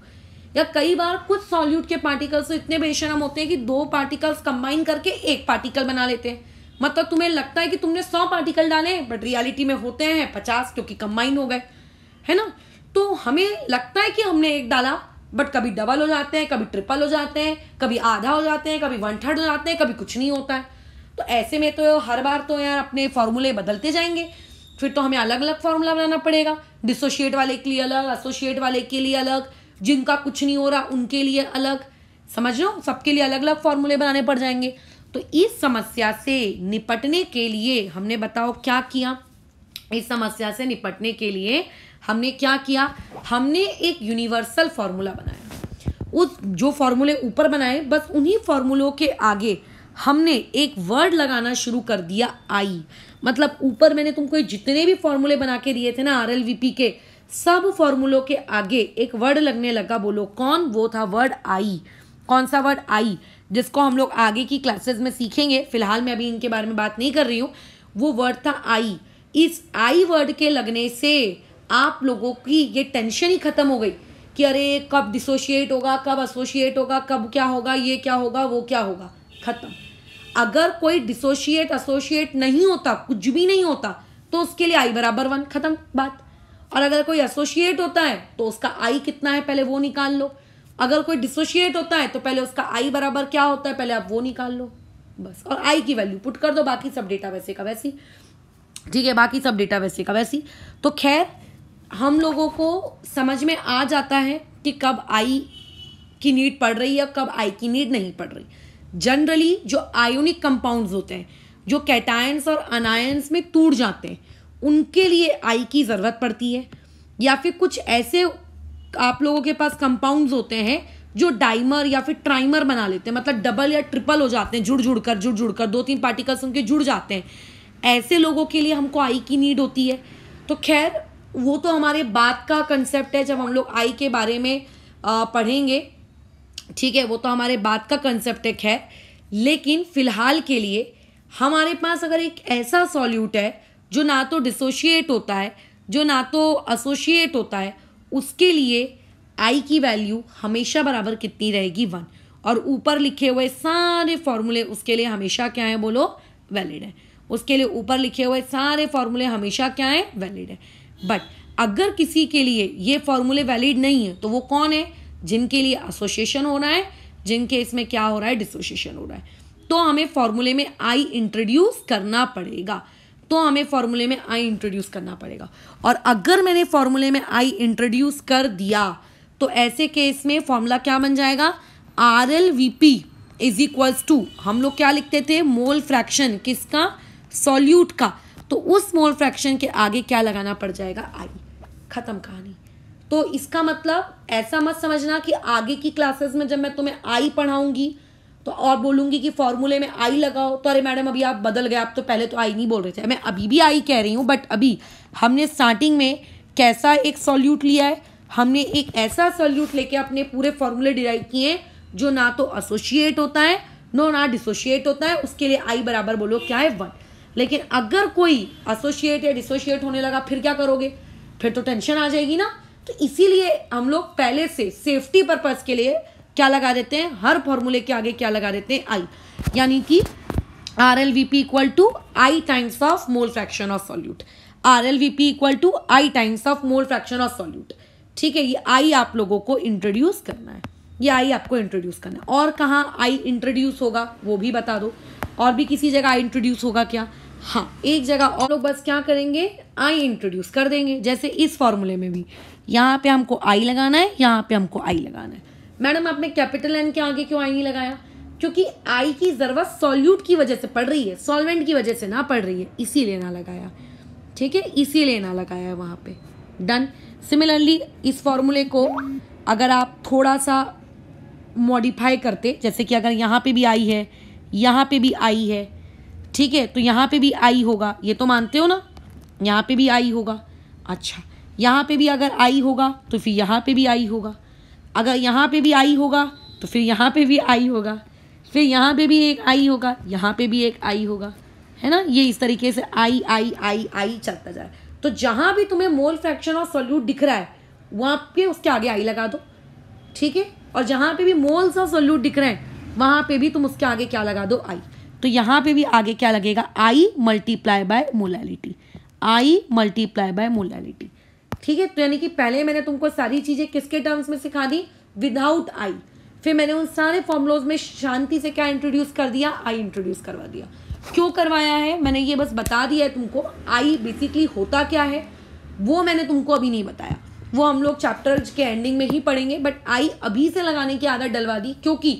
या कई बार कुछ सॉल्यूट के पार्टिकल्स इतने बेशरम होते हैं कि दो पार्टिकल्स कंबाइन करके एक पार्टिकल बना लेते हैं मतलब तुम्हें लगता है कि तुमने सौ पार्टिकल डाले बट रियलिटी में होते हैं पचास क्योंकि कंबाइन हो गए है ना तो हमें लगता है कि हमने एक डाला बट कभी डबल हो जाते हैं कभी ट्रिपल हो जाते हैं कभी आधा हो जाते हैं कभी वन थर्ड हो जाते हैं कभी कुछ नहीं होता है तो ऐसे में तो हर बार तो यार अपने फॉर्मूले बदलते जाएंगे फिर तो हमें अलग अलग फॉर्मूला बनाना पड़ेगा डिसोशिएट वाले के लिए अलग एसोशिएट वाले के लिए अलग जिनका कुछ नहीं हो रहा उनके लिए अलग समझ लो सबके लिए अलग अलग फॉर्मूले बनाने पड़ जाएंगे तो इस समस्या से निपटने के लिए हमने बताओ क्या किया इस समस्या से निपटने के लिए हमने क्या किया हमने एक यूनिवर्सल फॉर्मूला बनाया उस जो फॉर्मूले ऊपर बनाए बस उन्हीं फॉर्मूलों के आगे हमने एक वर्ड लगाना शुरू कर दिया आई मतलब ऊपर मैंने तुमको जितने भी फॉर्मूले बना के दिए थे ना आर के सब फॉर्मूलों के आगे एक वर्ड लगने लगा बोलो कौन वो था वर्ड आई कौन सा वर्ड आई जिसको हम लोग आगे की क्लासेस में सीखेंगे फिलहाल मैं अभी इनके बारे में बात नहीं कर रही हूँ वो वर्ड था आई इस आई वर्ड के लगने से आप लोगों की ये टेंशन ही खत्म हो गई कि अरे कब डिसोशिएट होगा कब एसोशिएट होगा कब क्या होगा ये क्या होगा वो क्या होगा खत्म अगर कोई डिसोशिएट एसोशिएट नहीं होता कुछ भी नहीं होता तो उसके लिए आई बराबर वन खत्म बात और अगर कोई एसोशिएट होता है तो उसका आई कितना है पहले वो निकाल लो अगर कोई डिसोशिएट होता है तो पहले उसका आई बराबर क्या होता है पहले आप वो निकाल लो बस और आई की वैल्यू पुट कर दो बाकी सब डेटा वैसे का वैसी ठीक है बाकी सब डेटा वैसे का वैसी तो खैर हम लोगों को समझ में आ जाता है कि कब आई की नीड पड़ रही है कब आई की नीड नहीं पड़ रही जनरली जो आयोनिक कंपाउंड्स होते हैं जो कैटायंस और अनायंस में टूट जाते हैं उनके लिए आई की ज़रूरत पड़ती है या फिर कुछ ऐसे आप लोगों के पास कंपाउंड्स होते हैं जो डाइमर या फिर ट्राइमर बना लेते हैं मतलब डबल या ट्रिपल हो जाते हैं जुड़ जुड़ कर जुड़ जुड़ कर दो तीन पार्टिकल्स उनके जुड़ जाते हैं ऐसे लोगों के लिए हमको आई की नीड होती है तो खैर वो तो हमारे बात का कंसेप्ट है जब हम लोग आई के बारे में पढ़ेंगे ठीक है वो तो हमारे बात का कंसेप्ट एक है लेकिन फिलहाल के लिए हमारे पास अगर एक ऐसा सॉल्यूट है जो ना तो डिसोशिएट होता है जो ना तो एसोशिएट होता है उसके लिए आई की वैल्यू हमेशा बराबर कितनी रहेगी वन और ऊपर लिखे हुए सारे फॉर्मूले उसके लिए हमेशा क्या है बोलो वैलिड है उसके लिए ऊपर लिखे हुए सारे फॉर्मूले हमेशा क्या है वैलिड है बट अगर किसी के लिए ये फॉर्मूले वैलिड नहीं है तो वो कौन है जिनके लिए एसोसिएशन हो रहा है जिनके इसमें क्या हो रहा है डिसोसिएशन हो रहा है तो हमें फॉर्मूले में आई इंट्रोड्यूस करना पड़ेगा तो हमें फॉर्मूले में आई इंट्रोड्यूस करना पड़ेगा और अगर मैंने फॉर्मूले में आई इंट्रोड्यूस कर दिया तो ऐसे केस में फॉर्मूला क्या बन जाएगा R L V P is equals to हम लोग क्या लिखते थे मोल फ्रैक्शन किसका सॉल्यूट का तो उस मोल फ्रैक्शन के आगे क्या लगाना पड़ जाएगा आई खत्म कहानी तो इसका मतलब ऐसा मत समझना कि आगे की क्लासेस में जब मैं तुम्हें आई पढ़ाऊंगी तो और बोलूंगी कि फॉर्मूले में आई लगाओ तो अरे मैडम अभी आप बदल गए आप तो पहले तो आई नहीं बोल रहे थे मैं अभी भी आई कह रही हूँ बट अभी हमने स्टार्टिंग में कैसा एक सॉल्यूट लिया है हमने एक ऐसा सॉल्यूट लेके अपने पूरे फॉर्मूले डिराइव किए जो ना तो एसोशिएट होता है नो ना डिसोशिएट होता है उसके लिए आई बराबर बोलो क्या है वन लेकिन अगर कोई एसोशिएट या डिसोशिएट होने लगा फिर क्या करोगे फिर तो टेंशन आ जाएगी ना तो इसीलिए हम लोग पहले से सेफ्टी पर्पज़ के लिए क्या लगा देते हैं हर फॉर्मूले के आगे क्या लगा देते हैं आई यानी कि R L V P equal to i times of mole fraction of solute R L V P equal to i times of mole fraction of solute ठीक है ये आई आप लोगों को इंट्रोड्यूस करना है ये आई आपको इंट्रोड्यूस करना है और कहाँ आई इंट्रोड्यूस होगा वो भी बता दो और भी किसी जगह आई इंट्रोड्यूस होगा क्या हाँ एक जगह और लोग बस क्या करेंगे आई इंट्रोड्यूस कर देंगे जैसे इस फॉर्मूले में भी यहाँ पे हमको आई लगाना है यहाँ पे हमको आई लगाना है मैडम आपने कैपिटल एन के आगे क्यों आई नहीं लगाया क्योंकि आई की ज़रूरत सॉल्यूट की वजह से पड़ रही है सॉल्वेंट की वजह से ना पड़ रही है इसी ना लगाया ठीक है इसी ना लगाया वहाँ पे डन सिमिलरली इस फॉर्मूले को अगर आप थोड़ा सा मॉडिफाई करते जैसे कि अगर यहाँ पे भी आई है यहाँ पे भी आई है ठीक है तो यहाँ पे भी आई होगा ये तो मानते हो ना यहाँ पे भी आई होगा अच्छा यहाँ पे भी अगर आई होगा तो फिर यहाँ पे भी आई होगा अगर यहाँ पे भी आई होगा तो फिर यहाँ पे भी आई होगा फिर यहाँ पे भी एक आई होगा यहाँ पे भी एक आई होगा है ना ये इस तरीके से आई आई आई आई चलता जाए तो जहाँ भी तुम्हें मोल फ्रैक्शन और सोल्यूट दिख रहा है वहाँ पे उसके आगे आई लगा दो ठीक है और जहाँ पे भी मोल्स और सोल्यूट दिख रहे हैं वहाँ पे भी तुम उसके आगे क्या लगा दो आई तो यहाँ पे भी आगे क्या लगेगा i multiply by molality i multiply by molality ठीक है तो यानी कि पहले मैंने तुमको सारी चीज़ें किसके टर्म्स में सिखा दी विदाउट आई फिर मैंने उन सारे फॉर्मुलोज में शांति से क्या इंट्रोड्यूस कर दिया आई इंट्रोड्यूस करवा दिया क्यों करवाया है मैंने ये बस बता दिया है तुमको आई बेसिकली होता क्या है वो मैंने तुमको अभी नहीं बताया वो हम लोग चैप्टर के एंडिंग में ही पढ़ेंगे बट आई अभी से लगाने की आदत डलवा दी क्योंकि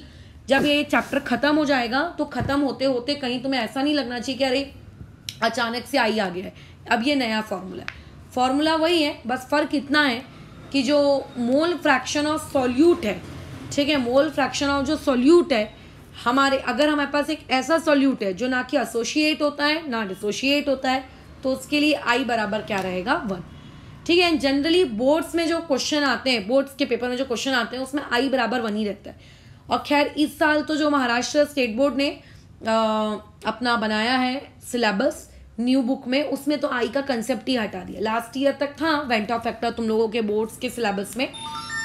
जब ये चैप्टर ख़त्म हो जाएगा तो ख़त्म होते होते कहीं तुम्हें ऐसा नहीं लगना चाहिए कि अरे अचानक से आई आ गया है अब ये नया फॉर्मूला है फॉर्मूला वही है बस फ़र्क इतना है कि जो मोल फ्रैक्शन ऑफ सॉल्यूट है ठीक है मोल फ्रैक्शन ऑफ जो सॉल्यूट है हमारे अगर हमारे पास एक ऐसा सॉल्यूट है जो ना कि एसोशिएट होता है ना डिसोशिएट होता है तो उसके लिए आई बराबर क्या रहेगा वन ठीक है जनरली बोर्ड्स में जो क्वेश्चन आते हैं बोर्ड्स के पेपर में जो क्वेश्चन आते हैं उसमें आई बराबर वन ही रहता है और खैर इस साल तो जो महाराष्ट्र स्टेट बोर्ड ने आ, अपना बनाया है सिलेबस न्यू बुक में उसमें तो आई का कंसेप्ट ही हटा दिया लास्ट ईयर तक था वेंटा फैक्टर तुम लोगों के बोर्ड्स के सिलेबस में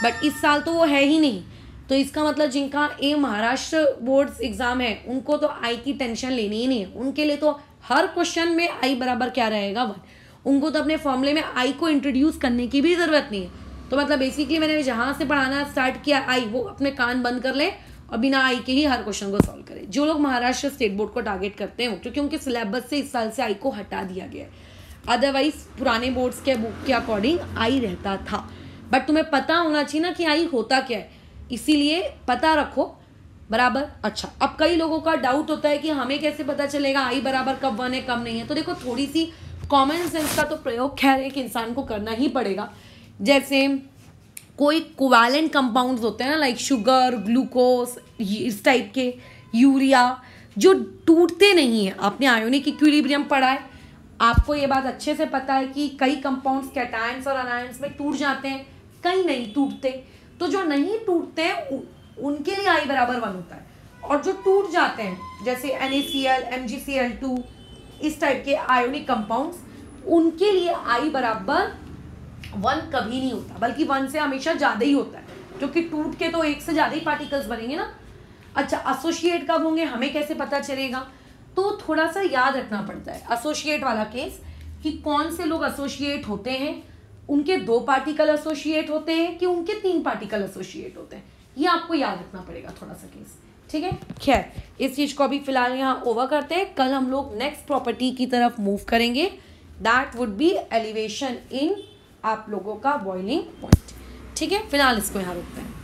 बट इस साल तो वो है ही नहीं तो इसका मतलब जिनका ए महाराष्ट्र बोर्ड्स एग्ज़ाम है उनको तो आई की टेंशन लेनी ही नहीं है उनके लिए तो हर क्वेश्चन में आई बराबर क्या रहेगा वन उनको तो अपने फॉर्मुले में आई को इंट्रोड्यूस करने की भी ज़रूरत नहीं है तो मतलब बेसिकली मैंने जहाँ से पढ़ाना स्टार्ट किया आई वो अपने कान बंद कर लें और बिना आई के ही हर क्वेश्चन को सॉल्व करें जो लोग महाराष्ट्र स्टेट बोर्ड को टारगेट करते हैं क्योंकि उनके सिलेबस से इस साल से आई को हटा दिया गया है अदरवाइज पुराने बोर्ड्स के बुक के अकॉर्डिंग आई रहता था बट तुम्हें पता होना चाहिए ना कि आई होता क्या है इसीलिए पता रखो बराबर अच्छा अब कई लोगों का डाउट होता है कि हमें कैसे पता चलेगा आई बराबर कब वन है कब नहीं है तो देखो थोड़ी सी कॉमन सेंस का तो प्रयोग खैर एक इंसान को करना ही पड़ेगा जैसे कोई कोवैलेंट कंपाउंड्स होते हैं ना लाइक शुगर ग्लूकोज इस टाइप के यूरिया जो टूटते नहीं हैं आपने आयोनिक इक्विलिब्रियम पढ़ा है आपको ये बात अच्छे से पता है कि कई कंपाउंड्स कैटायंस और अनायंस में टूट जाते हैं कई नहीं टूटते तो जो नहीं टूटते हैं उनके लिए आई बराबर वन होता है और जो टूट जाते हैं जैसे N A C L M G C L two इस टाइप के आयोनिक कंपाउंड्स उनके लिए आई बराबर वन कभी नहीं होता बल्कि वन से हमेशा ज़्यादा ही होता है क्योंकि टूट के तो एक से ज़्यादा ही पार्टिकल्स बनेंगे ना अच्छा एसोशिएट कब होंगे हमें कैसे पता चलेगा तो थोड़ा सा याद रखना पड़ता है एसोशिएट वाला केस कि कौन से लोग एसोशिएट होते हैं उनके दो पार्टिकल एसोशिएट होते हैं कि उनके तीन पार्टिकल एसोशिएट होते हैं ये आपको याद रखना पड़ेगा थोड़ा सा केस ठीक है खैर इस चीज़ को अभी फिलहाल यहाँ ओवर करते हैं कल हम लोग नेक्स्ट प्रॉपर्टी की तरफ मूव करेंगे that would be elevation in आप लोगों का बॉइलिंग पॉइंट ठीक है फिलहाल इसको यहाँ रोकते हैं